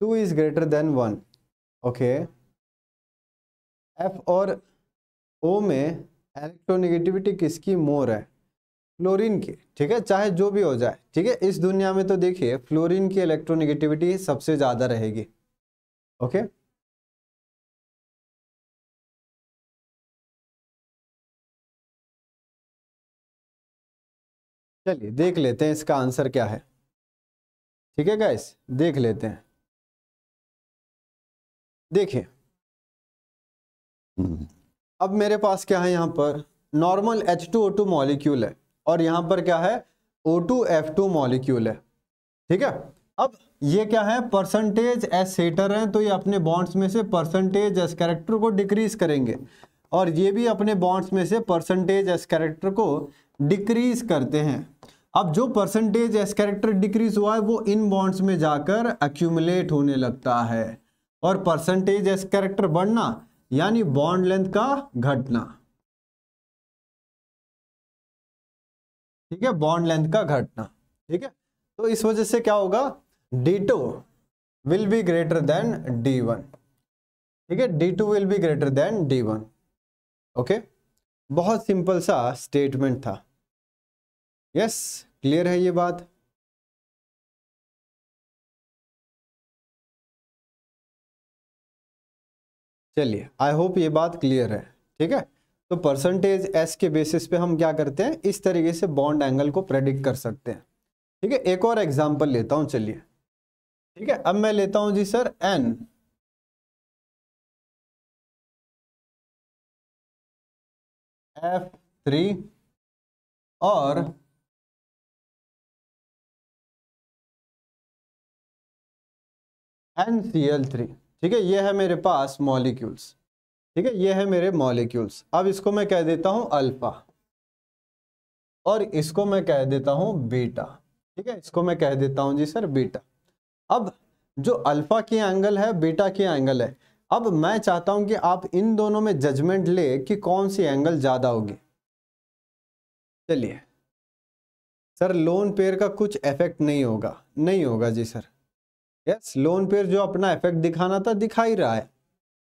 two is greater than one okay F और ओ में इलेक्ट्रोनेगेटिविटी किसकी मोर है फ्लोरीन की ठीक है चाहे जो भी हो जाए ठीक है इस दुनिया में तो देखिए फ्लोरीन की इलेक्ट्रोनिगेटिविटी सबसे ज़्यादा रहेगी ओके चलिए देख लेते हैं इसका आंसर क्या है ठीक है गैस देख लेते हैं देखिए हम्म। अब मेरे पास क्या है यहाँ पर normal H two O two molecule है और यहाँ पर क्या है O two F two molecule है ठीक है अब ये क्या है परसेंटेज एस सेटर हैं तो ये अपने बॉन्ड्स में से परसेंटेज एस कैरेक्टर को डिक्रीज करेंगे और ये भी अपने बॉन्ड्स में से परसेंटेज एस कैरेक्टर को डिक्रीज करते हैं अब जो परसेंटेज एस कैरेक्टर डिक्रीज हुआ है वो इन बॉन्ड्स में जाकर अक्यूमुलेट होने लगता है और परसेंटेज एस कैरेक्टर बढ़ना यानी बॉन्ड लेंथ का घटना ठीक है बॉन्ड लेंथ का घटना ठीक है तो इस वजह से क्या होगा D two will be greater than D one ठीक है D two will be greater than D one okay बहुत सिंपल सा स्टेटमेंट था यस क्लियर है ये बात चलिए आई होप ये बात क्लियर है ठीक है तो परसेंटेज एस के बेसिस पे हम क्या करते हैं इस तरीके से बॉन्ड एंगल को प्रेडिक्ट कर सकते हैं ठीक है एक और एग्जांपल लेता हूं चलिए ठीक है अब मैं लेता हूं जी सर एन एफ थ्री और एन सी एल थ्री ठीक है ये है मेरे पास मॉलिक्यूल्स ठीक है ये है मेरे मॉलिक्यूल्स अब इसको मैं कह देता हूं अल्फा और इसको मैं कह देता हूँ बीटा ठीक है इसको मैं कह देता हूँ जी सर बीटा अब जो अल्फा की एंगल है बीटा की एंगल है अब मैं चाहता हूं कि आप इन दोनों में जजमेंट ले कि कौन सी एंगल ज़्यादा होगी चलिए सर लोन पेयर का कुछ इफेक्ट नहीं होगा नहीं होगा जी सर यस लोन पेयर जो अपना इफेक्ट दिखाना था दिखा ही रहा है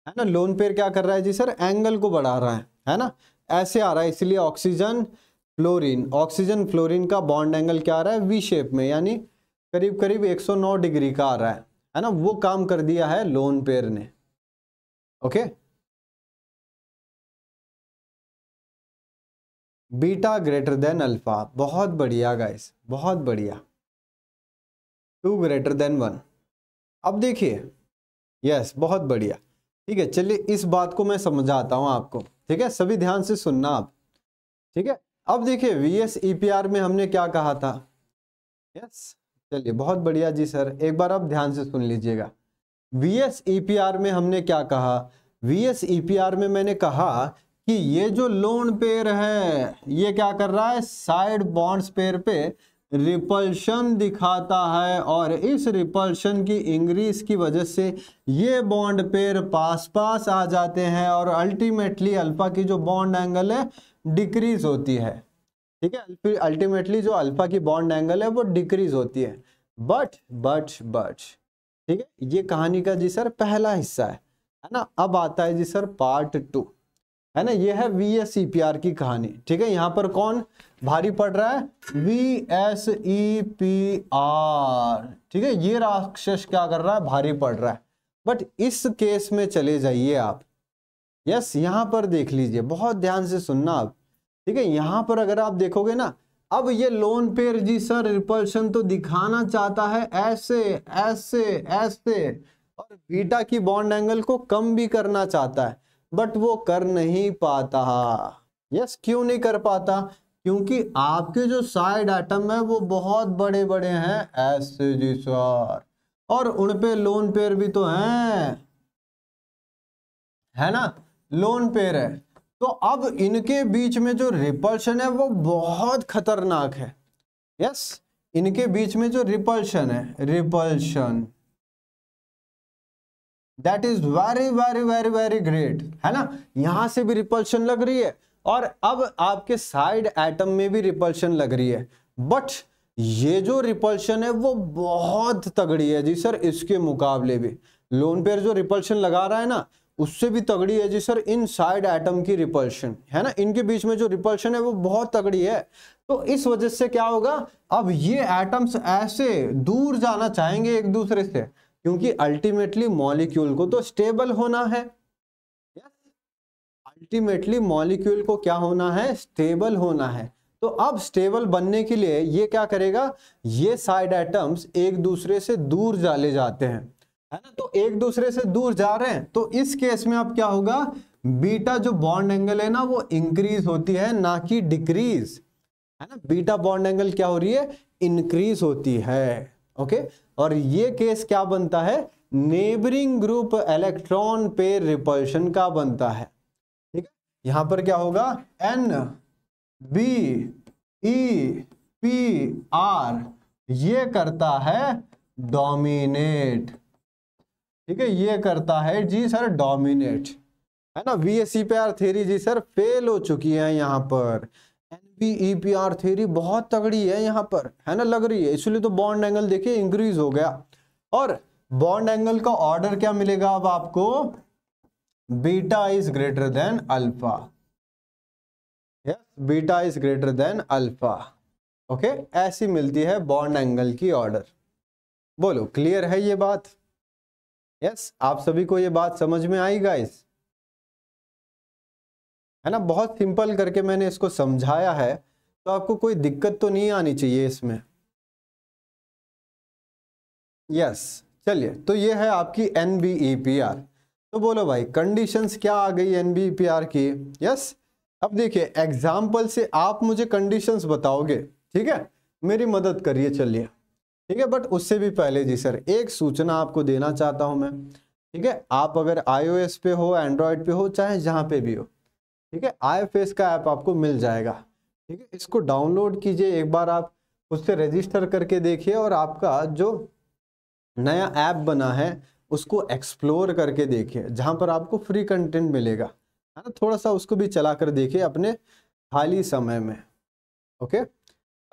है ना लोन पेयर क्या कर रहा है जी सर एंगल को बढ़ा रहा है है ना ऐसे आ रहा है इसलिए ऑक्सीजन फ्लोरीन ऑक्सीजन फ्लोरीन का बॉन्ड एंगल क्या आ रहा है वी शेप में यानी करीब करीब 109 डिग्री का आ रहा है है ना वो काम कर दिया है लोन पेयर ने okay beta greater than alpha बहुत बढ़िया गाइस बहुत बढ़िया टू ग्रेटर देन वन अब देखिए यस बहुत बढ़िया ठीक है चलिए इस बात को मैं समझाता हूँ आपको ठीक है सभी ध्यान से सुनना आप ठीक है अब देखिए V S E P R में हमने क्या कहा था यस चलिए बहुत बढ़िया जी सर एक बार आप ध्यान से सुन लीजिएगा V S E P R में हमने क्या कहा V S E P R में मैंने कहा कि ये जो लोन पेयर है ये क्या कर रहा है साइड बॉन्ड्स पेयर पे रिपल्शन दिखाता है और इस रिपल्शन की इंग्रीज की वजह से ये बॉन्ड पेयर पास पास आ जाते हैं और अल्टीमेटली अल्फा की जो बॉन्ड एंगल है डिक्रीज होती है ठीक है अल्टीमेटली जो अल्फा की बॉन्ड एंगल है वो डिक्रीज होती है बट बट बट ठीक है ये कहानी का जी सर पहला हिस्सा है है ना अब आता है जी सर पार्ट टू है ना ये है V S E P R की कहानी ठीक है यहाँ पर कौन भारी पड़ रहा है V S E P R ठीक है ये राक्षस क्या कर रहा है भारी पड़ रहा है बट इस केस में चले जाइए आप यस यहाँ पर देख लीजिए बहुत ध्यान से सुनना आप ठीक है यहां पर अगर आप देखोगे ना अब ये लोन पेयर जी सर रिपल्शन तो दिखाना चाहता है ऐसे ऐसे ऐसे और बीटा की बॉन्ड एंगल को कम भी करना चाहता है बट वो कर नहीं पाता यस क्यों नहीं कर पाता क्योंकि आपके जो साइड आइटम है वो बहुत बड़े बड़े हैं एस जी सर और उन पे लोन पेयर भी तो हैं है ना लोन पेयर है तो अब इनके बीच में जो रिपल्शन है वो बहुत खतरनाक है यस इनके बीच में जो रिपल्शन है repulsion that is very very very very great है ना यहां से भी रिपल्शन लग रही है और अब आपके साइड एटम में भी रिपल्शन लग रही है बट ये जो रिपल्शन है वो बहुत तगड़ी है जी सर इसके मुकाबले भी लोन पेयर जो रिपल्शन लगा रहा है ना उससे भी तगड़ी है जी सर इन साइड एटम की रिपल्शन है ना इनके बीच में जो रिपल्शन है वो बहुत तगड़ी है तो इस वजह से क्या होगा अब ये एटम्स ऐसे दूर जाना चाहेंगे एक दूसरे से क्योंकि अल्टीमेटली मॉलिक्यूल को तो स्टेबल होना है अल्टीमेटली मॉलिक्यूल को क्या होना है स्टेबल होना है तो अब स्टेबल बनने के लिए ये क्या करेगा ये साइड एटम्स एक दूसरे से दूर जाले जाते हैं है ना तो एक दूसरे से दूर जा रहे हैं तो इस केस में अब क्या होगा बीटा जो बॉन्ड एंगल है ना वो इंक्रीज होती है ना कि डिक्रीज है ना बीटा बॉन्ड एंगल क्या हो रही है इंक्रीज होती है ओके और ये केस क्या बनता है नेबरिंग ग्रुप इलेक्ट्रॉन पे रिपल्शन का बनता है ठीक है यहां पर क्या होगा N B E P R ये करता है डोमिनेट ठीक है ये करता है जी सर डोमिनेट है ना वी एस सी पे आर थेरी जी सर फेल हो चुकी है यहां पर एनबीईपीआर थ्योरी e बहुत तगड़ी है यहाँ पर है ना लग रही है इसलिए तो बॉन्ड एंगल देखिए इंक्रीज हो गया और बॉन्ड एंगल का ऑर्डर क्या मिलेगा अब आपको beta is greater than alpha yes beta is greater than alpha okay ऐसी मिलती है बॉन्ड एंगल की ऑर्डर बोलो क्लियर है ये बात यस yes, आप सभी को ये बात समझ में आई गाइस है ना बहुत सिंपल करके मैंने इसको समझाया है तो आपको कोई दिक्कत तो नहीं आनी चाहिए इसमें यस yes, चलिए तो ये है आपकी N B E P R तो बोलो भाई कंडीशंस क्या आ गई एन बी पी आर की यस yes? अब देखिए एग्जाम्पल से आप मुझे कंडीशंस बताओगे ठीक है मेरी मदद करिए चलिए ठीक है बट उससे भी पहले जी सर एक सूचना आपको देना चाहता हूं मैं ठीक है आप अगर आईओएस पे हो एंड्रॉयड पे हो चाहे जहां पे भी हो ठीक है आई फेस का ऐप आपको मिल जाएगा ठीक है इसको डाउनलोड कीजिए एक बार आप उससे रजिस्टर करके देखिए और आपका जो नया ऐप बना है उसको एक्सप्लोर करके देखिए जहाँ पर आपको फ्री कंटेंट मिलेगा है ना थोड़ा सा उसको भी चला कर देखिए अपने खाली समय में ओके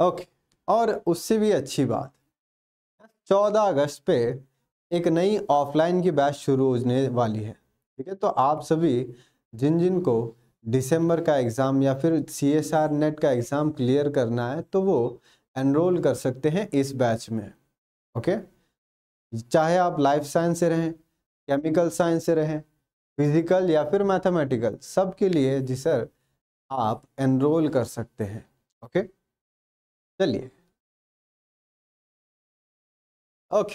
ओके और उससे भी अच्छी बात 14 अगस्त पे एक नई ऑफलाइन की बैच शुरू होने वाली है ठीक है तो आप सभी जिन जिन को दिसंबर का एग्ज़ाम या फिर सी एस आर नेट का एग्ज़ाम क्लियर करना है तो वो एनरोल कर सकते हैं इस बैच में ओके चाहे आप लाइफ साइंस से रहें केमिकल साइंस से रहें फिजिकल या फिर मैथमेटिकल सब के लिए जी सर आप एनरोल कर सकते हैं ओके चलिए ओके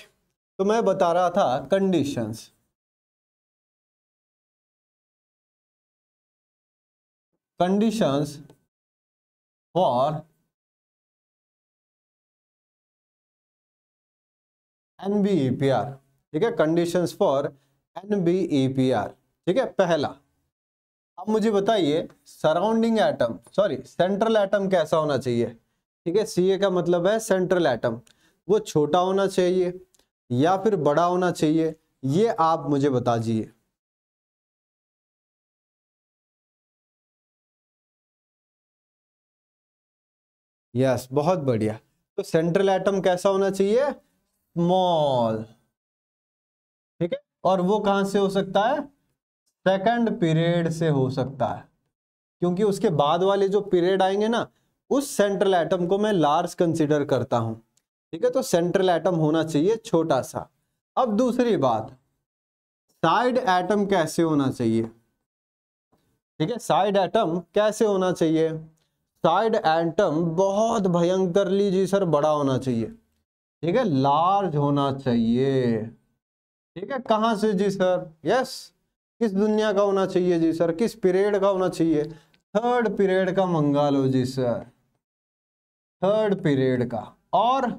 तो मैं बता रहा था कंडीशंस conditions for NBEPR ठीक है कंडीशंस फॉर NBEPR ठीक है पहला अब मुझे बताइए surrounding atom sorry central atom कैसा होना चाहिए ठीक है सीए का मतलब है सेंट्रल एटम वो छोटा होना चाहिए या फिर बड़ा होना चाहिए ये आप मुझे बता दीजिए यस बहुत बढ़िया तो सेंट्रल एटम कैसा होना चाहिए स्मॉल ठीक है और वो कहां से हो सकता है सेकंड पीरियड से हो सकता है क्योंकि उसके बाद वाले जो पीरियड आएंगे ना उस सेंट्रल एटम को मैं लार्ज कंसिडर करता हूं ठीक है तो सेंट्रल एटम होना चाहिए छोटा सा अब दूसरी बात साइड एटम कैसे होना चाहिए ठीक है साइड एटम कैसे होना चाहिए साइड एंटम बहुत भयंकर लीजिए सर बड़ा होना चाहिए ठीक है लार्ज होना चाहिए ठीक है कहाँ से जी सर यस किस दुनिया का होना चाहिए जी सर किस पीरियड का होना चाहिए थर्ड पीरियड का मंगा लो जी सर थर्ड पीरियड का और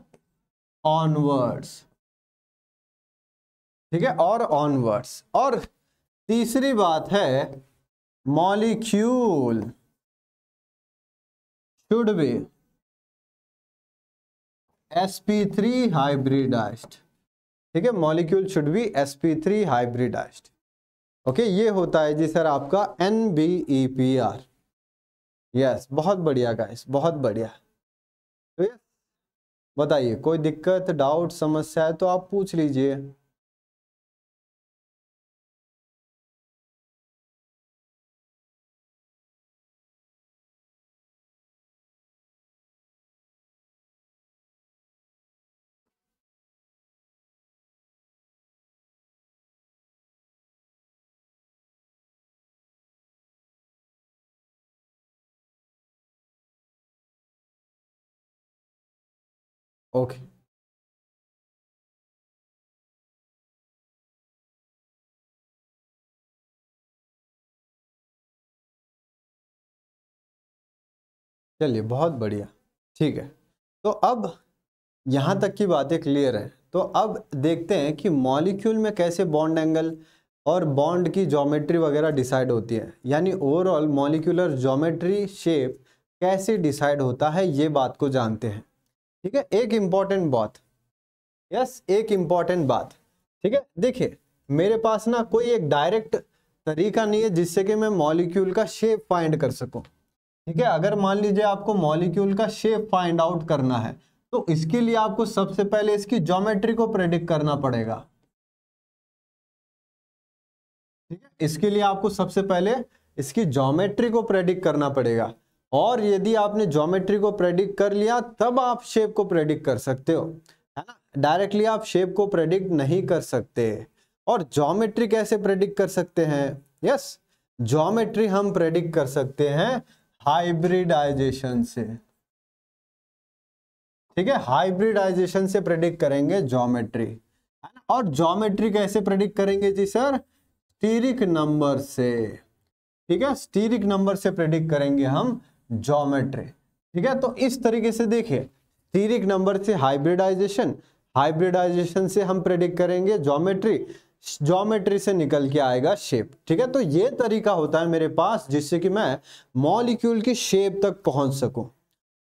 ऑनवर्ड्स ठीक है और ऑनवर्ड्स और तीसरी बात है molecule should be sp3 hybridized ठीक है molecule should be sp3 hybridized okay ये होता है जी सर आपका N B E P R yes बहुत बढ़िया गाइस बहुत बढ़िया तो बताइए कोई दिक्कत डाउट समस्या है तो आप पूछ लीजिए ओके चलिए बहुत बढ़िया ठीक है तो अब यहाँ हम्म। तक की बातें क्लियर है तो अब देखते हैं कि मॉलिक्यूल में कैसे बॉन्ड एंगल और बॉन्ड की ज्योमेट्री वगैरह डिसाइड होती है यानी ओवरऑल मॉलिक्यूलर ज्योमेट्री शेप कैसे डिसाइड होता है ये बात को जानते हैं ठीक है एक इम्पॉर्टेंट बात यस एक इंपॉर्टेंट बात ठीक है देखिए मेरे पास ना कोई एक डायरेक्ट तरीका नहीं है जिससे कि मैं मॉलिक्यूल का शेप फाइंड कर सकूं ठीक है अगर मान लीजिए आपको मॉलिक्यूल का शेप फाइंड आउट करना है तो इसके लिए आपको सबसे पहले इसकी ज्योमेट्री को प्रेडिक्ट करना पड़ेगा ठीक है इसके लिए आपको सबसे पहले इसकी ज्योमेट्री को प्रेडिक्ट करना पड़ेगा और यदि आपने ज्योमेट्री को प्रेडिक्ट कर लिया तब आप शेप को प्रेडिक्ट कर सकते हो है ना डायरेक्टली आप शेप को प्रेडिक्ट नहीं कर सकते और ज्योमेट्री कैसे प्रेडिक्ट कर सकते हैं यस ज्योमेट्री हम प्रेडिक्ट कर सकते हैं हाइब्रिडाइजेशन से ठीक है हाइब्रिडाइजेशन से प्रेडिक्ट करेंगे ज्योमेट्री और ज्योमेट्री कैसे प्रेडिक्ट करेंगे जी सर स्टीरिक नंबर से ठीक है स्टीरिक नंबर से प्रेडिक्ट करेंगे हम जोमेट्री ठीक है तो इस तरीके से देखिए सीरिक नंबर से हाइब्रिडाइजेशन हाइब्रिडाइजेशन से हम प्रेडिक्ट करेंगे जोमेट्री जोमेट्री से निकल के आएगा शेप ठीक है तो ये तरीका होता है मेरे पास जिससे कि मैं मॉलिक्यूल की शेप तक पहुंच सकूं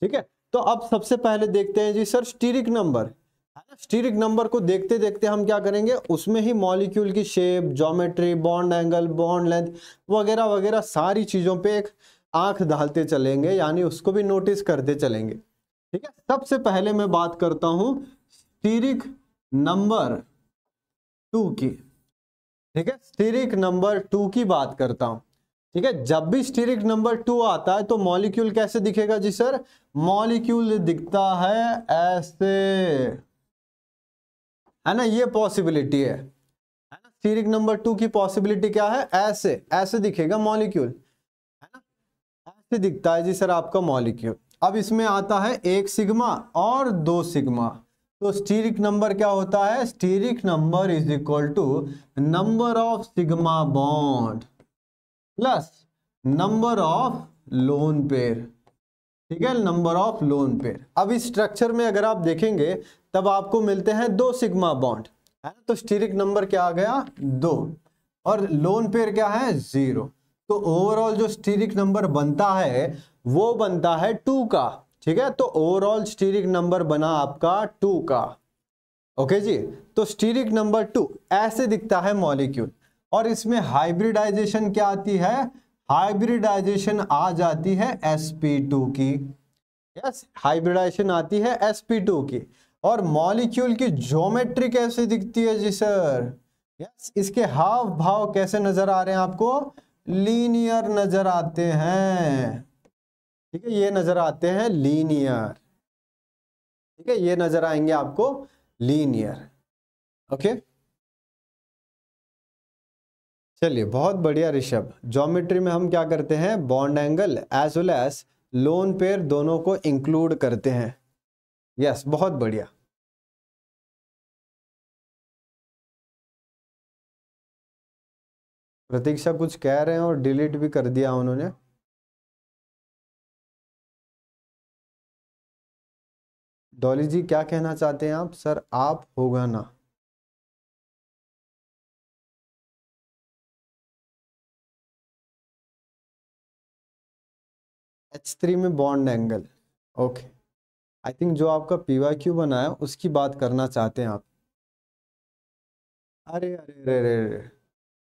ठीक है तो अब सबसे पहले देखते हैं जी सर स्टीरिक नंबर है ना स्टीरिक नंबर को देखते देखते हम क्या करेंगे उसमें ही मॉलिक्यूल की shape geometry bond angle bond length वगैरह वगैरह सारी चीज़ों पर एक आंख डालते चलेंगे यानी उसको भी नोटिस करते चलेंगे ठीक है सबसे पहले मैं बात करता हूं स्टीरिक नंबर टू की ठीक है स्टीरिक नंबर टू की बात करता हूं ठीक है जब भी स्टीरिक नंबर टू आता है तो मॉलिक्यूल कैसे दिखेगा जी सर मॉलिक्यूल दिखता है ऐसे है ना ये पॉसिबिलिटी है स्टीरिक नंबर टू की पॉसिबिलिटी क्या है ऐसे ऐसे दिखेगा मॉलिक्यूल से दिखता है जी सर आपका मॉलिक्यूल अब इसमें आता है एक सिग्मा और दो सिग्मा तो स्टीरिक नंबर क्या होता है steric number is equal to number of sigma bond plus number of lone pair ठीक है नंबर ऑफ लोन पेयर अब इस स्ट्रक्चर में अगर आप देखेंगे तब आपको मिलते हैं दो सिग्मा बॉन्ड है ना तो स्टीरिक नंबर क्या आ गया दो और लोन पेयर क्या है जीरो तो ओवरऑल जो स्टीरिक नंबर बनता है वो बनता है टू का ठीक है तो ओवरऑल स्टीरिक नंबर बना आपका टू का ओके जी तो स्टीरिक नंबर टू ऐसे दिखता है मॉलिक्यूल और इसमें हाइब्रिडाइजेशन क्या आती है हाइब्रिडाइजेशन आ जाती है sp2 की यस हाइब्रिडाइजेशन आती है sp2 की और मॉलिक्यूल की ज्योमेट्री कैसे दिखती है जी सर यस इसके हाव भाव कैसे नजर आ रहे हैं आपको लीनियर नजर आते हैं ठीक है ये नजर आते हैं लीनियर ठीक है ये नजर आएंगे आपको लीनियर ओके चलिए बहुत बढ़िया ऋषभ ज्योमेट्री में हम क्या करते हैं bond angle as well as lone pair दोनों को इंक्लूड करते हैं यस yes, बहुत बढ़िया प्रतीक्षा कुछ कह रहे हैं और डिलीट भी कर दिया उन्होंने डॉली जी क्या कहना चाहते हैं आप सर आप होगा ना एच थ्री में bond angle okay I think जो आपका पीवा क्यू बनाया उसकी बात करना चाहते हैं आप अरे अरे, अरे, अरे।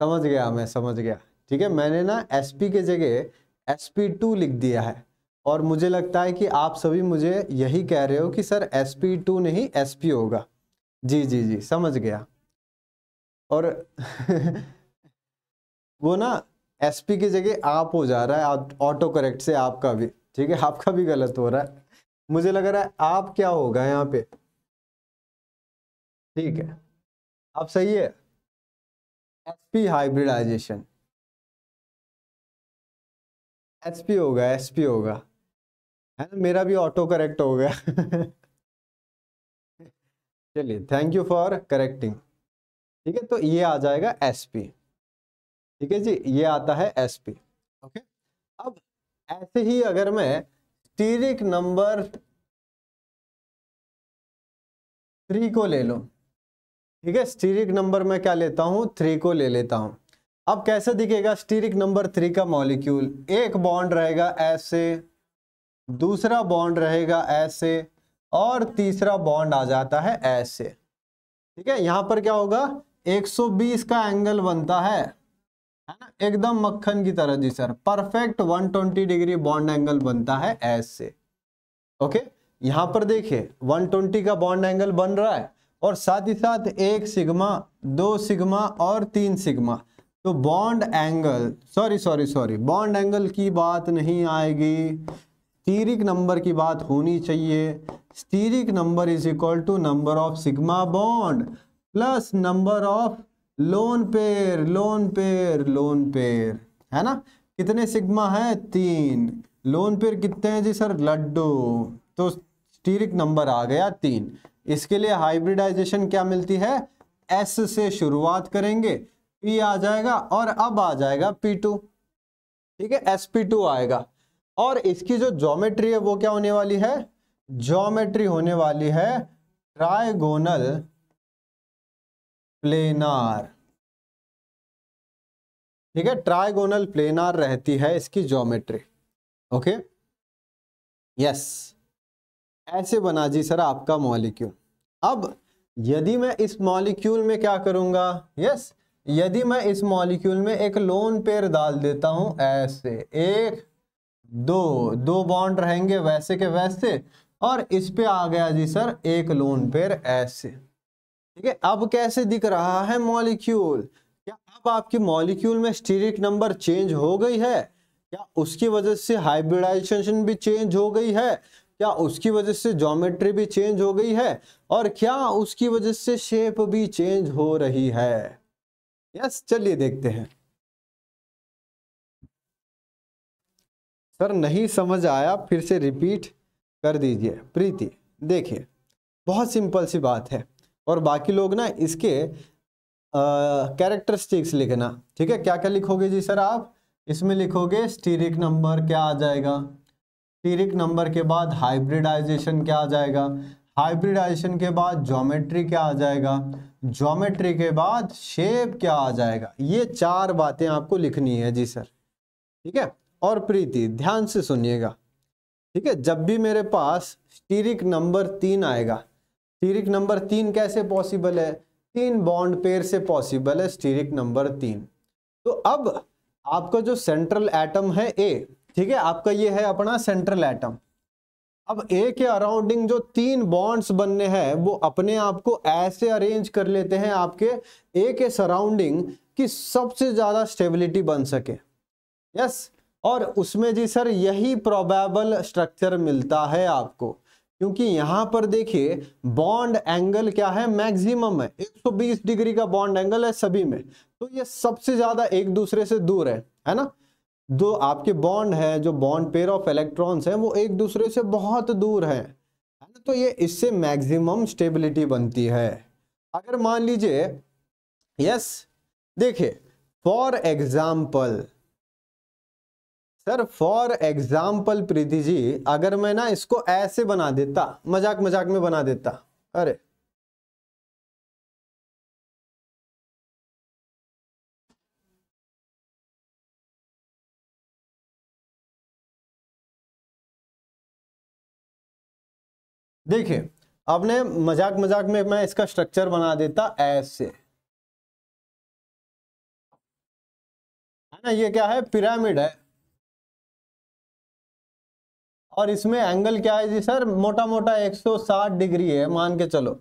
समझ गया मैं समझ गया ठीक है मैंने ना एस पी के जगह एस पी टू लिख दिया है और मुझे लगता है कि आप सभी मुझे यही कह रहे हो कि सर एस पी टू नहीं एस पी होगा जी जी जी समझ गया और वो ना एस पी की जगह आप हो जा रहा है ऑटो करेक्ट से आपका भी ठीक है आपका भी गलत हो रहा है मुझे लग रहा है आप क्या होगा यहाँ पे ठीक है आप सही है एसपी हाइब्रिडाइजेशन एसपी होगा एसपी होगा है ना मेरा भी ऑटो करेक्ट हो गया चलिए थैंक यू फॉर करेक्टिंग ठीक है तो ये आ जाएगा एस पी ठीक है जी ये आता है एस पी ओके अब ऐसे ही अगर मैं स्टीरिक नंबर थ्री को ले लूँ ठीक है स्टीरिक नंबर में क्या लेता हूँ थ्री को ले लेता हूँ अब कैसे दिखेगा स्टीरिक नंबर थ्री का मॉलिक्यूल एक बॉन्ड रहेगा ऐसे दूसरा बॉन्ड रहेगा ऐसे और तीसरा बॉन्ड आ जाता है ऐसे ठीक है यहाँ पर क्या होगा 120 का एंगल बनता है है ना एकदम मक्खन की तरह जी sir perfect 120 degree bond angle बनता है ऐसे ओके यहाँ पर देखिए 120 का बॉन्ड एंगल बन रहा है और साथ ही साथ एक सिग्मा दो सिग्मा और तीन सिग्मा तो bond angle sorry sorry sorry bond angle की बात नहीं आएगी स्टीरिक नंबर की बात होनी चाहिए steric number is equal to number of sigma bond plus number of lone pair lone pair lone pair है ना कितने सिग्मा है तीन लोन पेयर कितने हैं जी सर लड्डू तो स्टीरिक नंबर आ गया तीन इसके लिए हाइब्रिडाइजेशन क्या मिलती है एस से शुरुआत करेंगे पी आ जाएगा और अब आ जाएगा पी टू ठीक है एस पी टू आएगा और इसकी जो ज्योमेट्री है वो क्या होने वाली है ज्योमेट्री होने वाली है ट्राइगोनल प्लेनार ठीक है ट्राइगोनल प्लेनार रहती है इसकी ज्योमेट्री ओके यस ऐसे बना जी सर आपका मॉलिक्यूल अब यदि मैं इस मॉलिक्यूल में क्या करूंगा यस यदि मैं इस मॉलिक्यूल में एक लोन पेयर डाल देता हूँ ऐसे एक दो दो बॉन्ड रहेंगे वैसे के वैसे और इस पे आ गया जी सर एक लोन पेयर ऐसे ठीक है अब कैसे दिख रहा है मॉलिक्यूल क्या अब आपकी मॉलिक्यूल में स्टीरिक नंबर चेंज हो गई है क्या उसकी वजह से हाइब्रिडाइजेशन भी चेंज हो गई है क्या उसकी वजह से जोमेट्री भी चेंज हो गई है और क्या उसकी वजह से शेप भी चेंज हो रही है यस चलिए देखते हैं सर नहीं समझ आया फिर से रिपीट कर दीजिए प्रीति देखिए बहुत सिंपल सी बात है और बाकी लोग ना इसके कैरेक्टरिस्टिक्स लिखना ठीक है क्या क्या लिखोगे जी सर आप इसमें लिखोगे स्टीरिक नंबर क्या आ जाएगा स्टीरिक नंबर के बाद हाइब्रिडाइजेशन क्या आ जाएगा हाइब्रिडाइजेशन के बाद ज्योमेट्री क्या आ जाएगा ज्योमेट्री के बाद शेप क्या आ जाएगा ये चार बातें आपको लिखनी है जी सर ठीक है और प्रीति ध्यान से सुनिएगा ठीक है जब भी मेरे पास स्टीरिक नंबर तीन आएगा स्टीरिक नंबर तीन कैसे पॉसिबल है तीन बॉन्ड पेयर से पॉसिबल है स्टीरिक नंबर तीन तो अब आपका जो सेंट्रल एटम है ए ठीक है आपका ये है अपना सेंट्रल एटम अब ए के अराउंडिंग जो तीन बॉन्ड्स बनने हैं वो अपने आप को ऐसे अरेंज कर लेते हैं आपके ए के सराउंडिंग की सबसे ज़्यादा स्टेबिलिटी बन सके यस और उसमें जी सर यही प्रोबेबल स्ट्रक्चर मिलता है आपको क्योंकि यहां पर देखिए बॉन्ड एंगल क्या है मैक्सिमम है 120 डिग्री का बॉन्ड एंगल है सभी में तो ये सबसे ज़्यादा एक दूसरे से दूर है है ना जो आपके बॉन्ड है जो बॉन्ड पेयर ऑफ इलेक्ट्रॉन्स हैं वो एक दूसरे से बहुत दूर है तो ये इससे मैक्सिमम स्टेबिलिटी बनती है अगर मान लीजिए यस देखिए for example sir for example Preeti ji अगर मैं ना इसको ऐसे बना देता मजाक मजाक में बना देता अरे देखिए आपने मजाक मजाक में मैं इसका स्ट्रक्चर बना देता ऐसे है ना ये क्या है पिरामिड है और इसमें एंगल क्या है जी सर मोटा मोटा 160 डिग्री है मान के चलो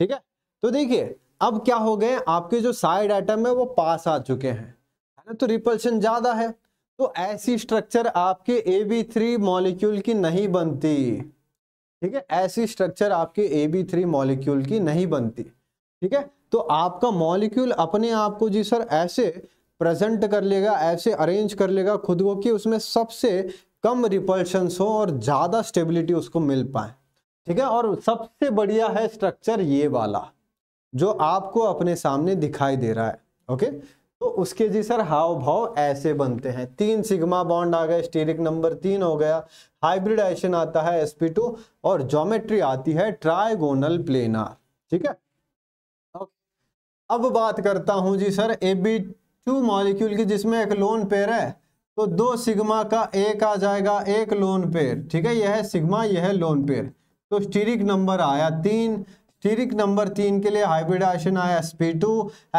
ठीक है तो देखिए अब क्या हो गए आपके जो साइड आइटम है वो पास आ चुके हैं है ना तो रिपल्शन ज्यादा है तो ऐसी स्ट्रक्चर आपके ए बी थ्री मॉलिक्यूल की नहीं बनती ठीक है ऐसी स्ट्रक्चर आपके ए बी थ्री मॉलिक्यूल की नहीं बनती ठीक है तो आपका मॉलिक्यूल अपने आप को जी सर ऐसे प्रेजेंट कर लेगा ऐसे अरेंज कर लेगा खुद को कि उसमें सबसे कम रिपल्शंस हो और ज़्यादा स्टेबिलिटी उसको मिल पाए ठीक है और सबसे बढ़िया है स्ट्रक्चर ये वाला जो आपको अपने सामने दिखाई दे रहा है ओके तो उसके जी सर हाव भाव ऐसे बनते हैं तीन सिग्मा बॉन्ड आ गए स्टेरिक नंबर तीन हो गया हाइब्रिडाइशन आता है sp2 और ज्योमेट्री आती है ट्राइगोनल प्लेनार ठीक है अब बात करता हूं जी सर एबी टू मॉलिक्यूल की जिसमें एक लोन पेयर है तो दो सिग्मा का एक आ जाएगा एक लोन पेयर ठीक है यह सिग्मा यह लोन पेयर तो स्टीरिक नंबर आया तीन स्टीरिक नंबर तीन के लिए हाइब्रिडाइशन आया sp2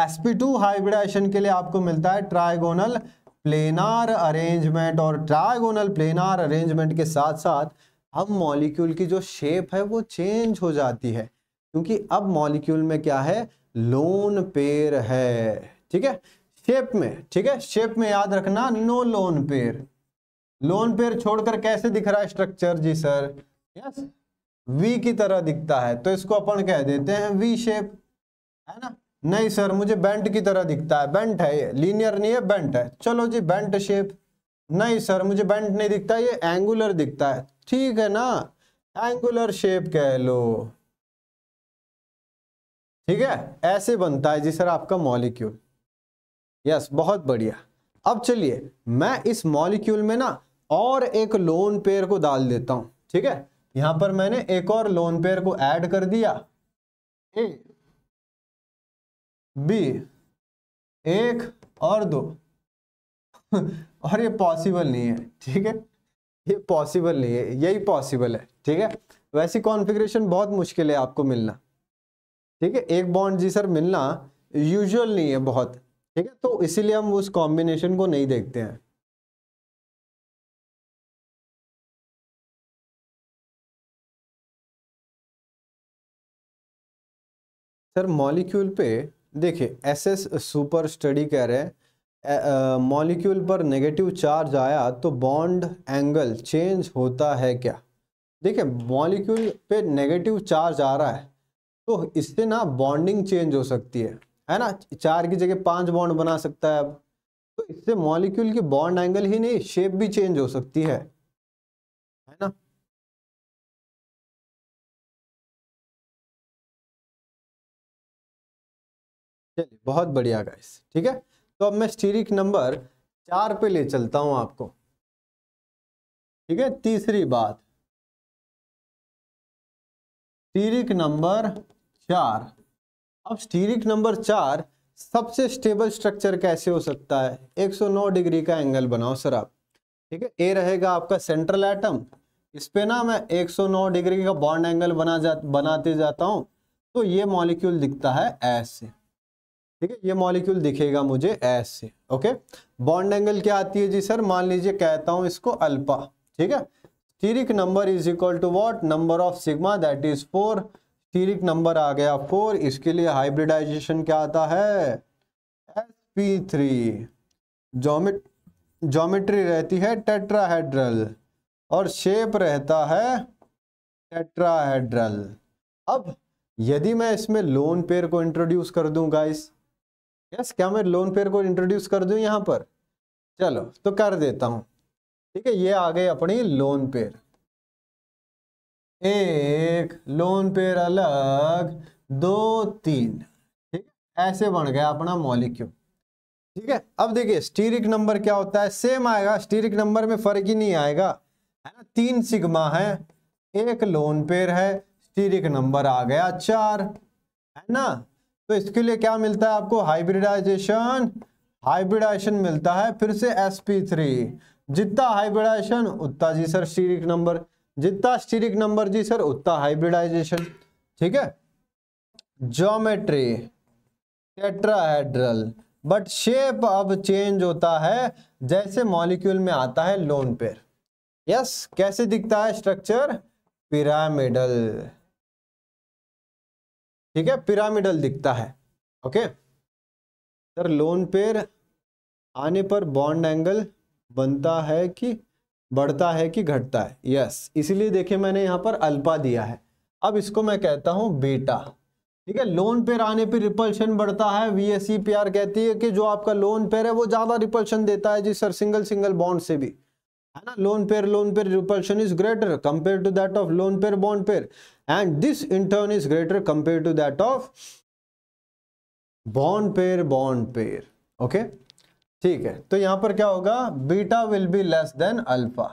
sp2 हाइब्रिडाइशन के लिए आपको मिलता है ट्राइगोनल प्लेनार अरेंजमेंट और ट्राइगोनल प्लेनार अरेंजमेंट के साथ साथ अब मॉलिक्यूल की जो शेप है वो चेंज हो जाती है क्योंकि अब मॉलिक्यूल में क्या है लोन पेयर है ठीक है शेप में ठीक है शेप में याद रखना no lone pair lone pair छोड़कर कैसे दिख रहा है स्ट्रक्चर जी सर यस yes? वी की तरह दिखता है तो इसको अपन कह देते हैं वी शेप है ना नहीं सर मुझे बेंट की तरह दिखता है बेंट है ये लीनियर नहीं है बेंट है चलो जी बेंट शेप नहीं सर मुझे बेंट नहीं दिखता ये एंगुलर दिखता है ठीक है ना एंगुलर शेप कह लो ठीक है ऐसे बनता है जी सर आपका मॉलिक्यूल यस बहुत बढ़िया अब चलिए मैं इस मॉलिक्यूल में ना और एक लोन पेयर को डाल देता हूं ठीक है यहां पर मैंने एक और लोन पेयर को ऐड कर दिया ए बी एक और दो और ये पॉसिबल नहीं है ठीक है ये पॉसिबल नहीं है यही पॉसिबल है ठीक है वैसी कॉन्फ़िगरेशन बहुत मुश्किल है आपको मिलना ठीक है एक बॉन्ड जी सर मिलना यूजुअल नहीं है बहुत ठीक है तो इसीलिए हम उस कॉम्बिनेशन को नहीं देखते हैं सर मॉलिक्यूल पे देखिए एस एस सुपर स्टडी कह रहे हैं मॉलिक्यूल पर नेगेटिव चार्ज आया तो बॉन्ड एंगल चेंज होता है क्या देखिए मॉलिक्यूल पे नेगेटिव चार्ज आ रहा है तो इससे ना बॉन्डिंग चेंज हो सकती है है ना चार की जगह पांच बॉन्ड बना सकता है अब तो इससे मॉलिक्यूल की बॉन्ड एंगल ही नहीं शेप भी चेंज हो सकती है चलिए बहुत बढ़िया गाइस ठीक है तो अब मैं स्टीरिक नंबर चार पे ले चलता हूं आपको ठीक है तीसरी बात स्टीरिक नंबर चार अब स्टीरिक नंबर चार सबसे स्टेबल स्ट्रक्चर कैसे हो सकता है 109 डिग्री का एंगल बनाओ सर आप ठीक है ए रहेगा आपका सेंट्रल एटम इस पे ना मैं 109 डिग्री का बॉन्ड एंगल बना जा बनाते जाता हूँ तो ये मॉलिक्यूल दिखता है ऐसे ठीक है ये मॉलिक्यूल दिखेगा मुझे ऐसे ओके बॉन्ड एंगल क्या आती है जी सर मान लीजिए कहता हूं इसको अल्पा ठीक है steric number is equal to what number of sigma that is four steric number आ गया फोर इसके लिए हाइब्रिडाइजेशन क्या आता है एस पी थ्री जोमेट्री रहती है टेट्राहेड्रल और शेप रहता है टेट्राहेड्रल अब यदि मैं इसमें लोन पेयर को इंट्रोड्यूस कर दूं गाइस यस क्या मैं लोन पेयर को इंट्रोड्यूस कर दूं यहाँ पर चलो तो कर देता हूँ ठीक है ये आ गई अपनी लोन पेयर एक लोन पेयर अलग दो तीन ठीक ऐसे बन गया अपना मॉलिक्यूल ठीक है अब देखिए स्टीरिक नंबर क्या होता है सेम आएगा स्टीरिक नंबर में फर्क ही नहीं आएगा है ना तीन सिग्मा है एक लोन पेयर है स्टीरिक नंबर आ गया चार है ना तो इसके लिए क्या मिलता है आपको हाइब्रिडाइजेशन हाइब्रिडाइजेशन मिलता है फिर से एस पी थ्री जितना हाइब्रिडाइजेशन उतना जी सर स्टीरिक नंबर जितना स्टीरिक नंबर जी सर उतना हाइब्रिडाइजेशन ठीक है ज्योमेट्री टेट्राहेड्रल बट शेप अब चेंज होता है जैसे मॉलिक्यूल में आता है लोन पेयर यस कैसे दिखता है स्ट्रक्चर पिरामिडल ठीक है पिरामिडल दिखता है ओके सर लोन पेयर आने पर बॉन्ड एंगल बनता है कि बढ़ता है कि घटता है यस इसीलिए देखिए मैंने यहाँ पर अल्पा दिया है अब इसको मैं कहता हूँ बेटा ठीक है लोन पेयर आने पर रिपल्शन बढ़ता है पी आर कहती है कि जो आपका लोन पेयर है वो ज़्यादा रिपल्शन देता है जी सर सिंगल सिंगल बॉन्ड से भी है ना lone pair lone pair repulsion is greater compare to that of lone pair bond pair and this in turn is greater compared to that of bond pair bond pair okay ठीक है तो यहां पर क्या होगा beta will be less than alpha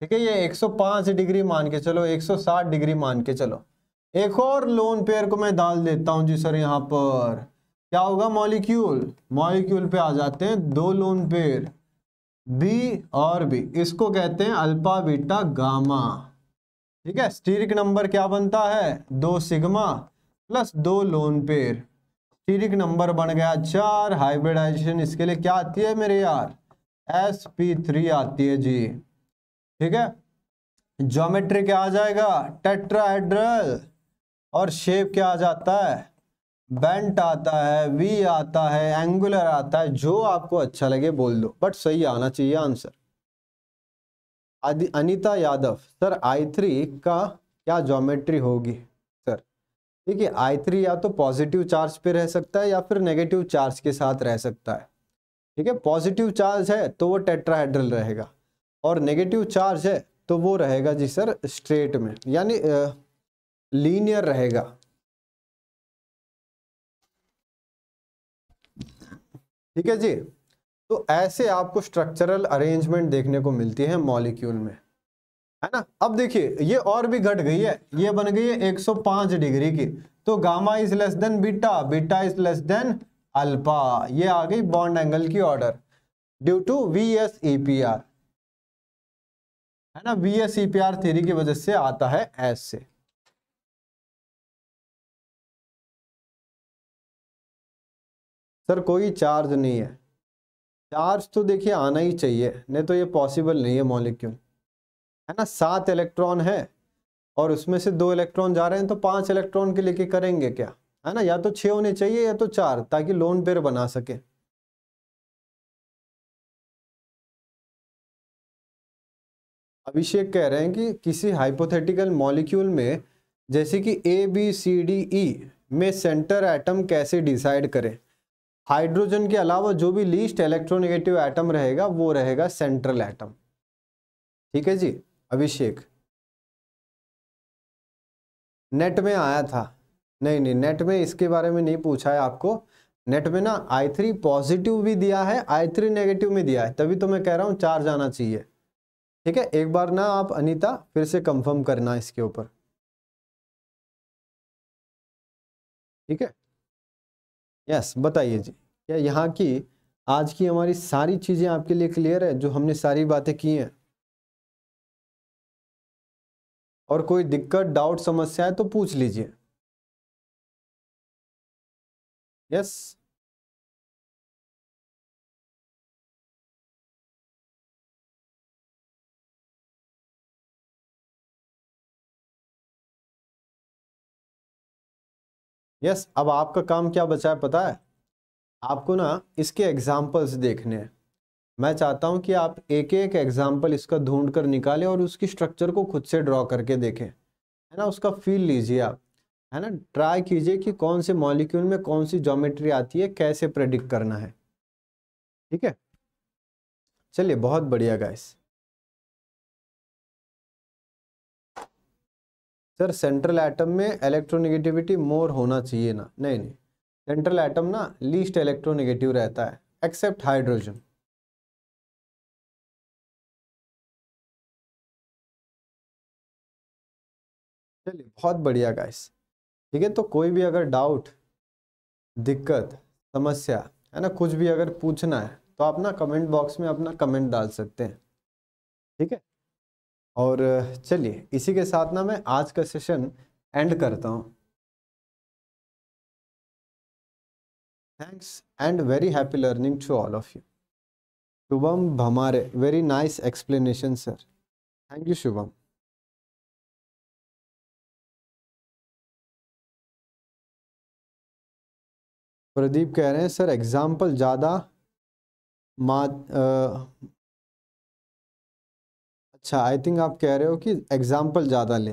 ठीक है ये 105 डिग्री मान के चलो 160 डिग्री मान के चलो एक और लोन पेयर को मैं डाल देता हूं जी सर यहां पर क्या होगा मॉलिक्यूल मॉलिक्यूल पे आ जाते हैं दो लोन पेयर बी और बी इसको कहते हैं अल्फा बीटा गामा ठीक है स्टीरिक नंबर क्या बनता है दो सिग्मा प्लस दो लोन पेर स्टीरिक नंबर बन गया चार हाइब्रिडाइजेशन इसके लिए क्या आती है मेरे यार एस पी थ्री आती है जी ठीक है ज्योमेट्री क्या आ जाएगा टेट्राहेड्रल और शेप क्या आ जाता है बेंट आता है वी आता है एंगुलर आता है जो आपको अच्छा लगे बोल दो बट सही आना चाहिए answer Anita Yadav sir I three का क्या ज्योमेट्री होगी सर ठीक है आई थ्री या तो पॉजिटिव चार्ज पे रह सकता है या फिर नेगेटिव चार्ज के साथ रह सकता है ठीक है पॉजिटिव चार्ज है तो वो टेट्राहेड्रल रहेगा और नेगेटिव चार्ज है तो वो रहेगा जी सर स्ट्रेट में यानी लीनियर रहेगा ठीक है जी तो ऐसे आपको स्ट्रक्चरल अरेंजमेंट देखने को मिलती है मॉलिक्यूल में है ना अब देखिए ये और भी घट गई है ये बन गई है 105 डिग्री की तो gamma is less than beta beta is less than alpha ये आ गई बॉन्ड एंगल की order due to V S E P R है ना V S E P R theory की वजह से आता है ऐसे सर कोई चार्ज नहीं है चार्ज तो देखिए आना ही चाहिए नहीं तो ये पॉसिबल नहीं है मॉलिक्यूल है ना सात इलेक्ट्रॉन है और उसमें से दो इलेक्ट्रॉन जा रहे हैं तो पांच इलेक्ट्रॉन के लेके करेंगे क्या है ना या तो छः होने चाहिए या तो चार ताकि लोन पेयर बना सके अभिषेक कह रहे हैं कि किसी हाइपोथेटिकल मॉलिक्यूल में जैसे कि A B C D E में सेंटर एटम कैसे डिसाइड करें हाइड्रोजन के अलावा जो भी लीस्ट इलेक्ट्रोनेगेटिव एटम रहेगा वो रहेगा सेंट्रल एटम ठीक है जी अभिषेक नेट में आया था नहीं नहीं नेट में इसके बारे में नहीं पूछा है आपको नेट में ना आई थ्री पॉजिटिव भी दिया है आई थ्री नेगेटिव में दिया है तभी तो मैं कह रहा हूँ चार जाना चाहिए ठीक है एक बार ना आप अनीता फिर से कंफर्म करना इसके ऊपर ठीक है यस बताइए जी क्या यहाँ की आज की हमारी सारी चीज़ें आपके लिए क्लियर है जो हमने सारी बातें की हैं और कोई दिक्कत डाउट समस्या है तो पूछ लीजिए यस yes? यस अब आपका काम क्या बचा है पता है आपको ना इसके एग्जाम्पल्स देखने हैं मैं चाहता हूं कि आप एक एक एग्जाम्पल इसका ढूंढ कर निकालें और उसकी स्ट्रक्चर को खुद से ड्रॉ करके देखें है ना उसका फील लीजिए आप है ना ट्राई कीजिए कि कौन से मॉलिक्यूल में कौन सी जोमेट्री आती है कैसे प्रेडिक्ट करना है ठीक है चलिए बहुत बढ़िया गाइस सर सेंट्रल एटम में इलेक्ट्रोनेगेटिविटी मोर होना चाहिए ना नहीं नहीं सेंट्रल एटम ना लीस्ट इलेक्ट्रोनेगेटिव रहता है एक्सेप्ट हाइड्रोजन चलिए बहुत बढ़िया गाइस ठीक है तो कोई भी अगर डाउट दिक्कत समस्या है ना कुछ भी अगर पूछना है तो आप ना कमेंट बॉक्स में अपना कमेंट डाल सकते हैं ठीक है और चलिए इसी के साथ ना मैं आज का सेशन एंड करता हूँ thanks and very happy learning to all of you Shubham Bhamare very nice explanation sir thank you Shubham Pradeep कह रहे हैं सर एग्जाम्पल ज़्यादा मा अच्छा आई थिंक आप कह रहे हो कि एग्ज़ाम्पल ज़्यादा ले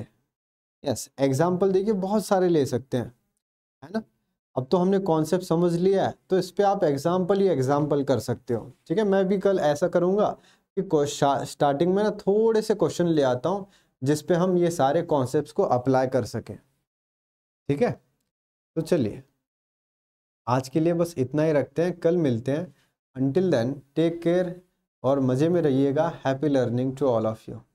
यस एग्ज़ाम्पल देखिए बहुत सारे ले सकते हैं है ना अब तो हमने कॉन्सेप्ट समझ लिया है तो इस पर आप एग्ज़ाम्पल ही एग्ज़ाम्पल कर सकते हो ठीक है मैं भी कल ऐसा करूँगा कि स्टार्टिंग में ना थोड़े से क्वेश्चन ले आता हूँ जिस पे हम ये सारे कॉन्सेप्ट को अप्लाई कर सकें ठीक है तो चलिए आज के लिए बस इतना ही रखते हैं कल मिलते हैं अंटिल देन टेक केयर और मज़े में रहिएगा happy learning to all of you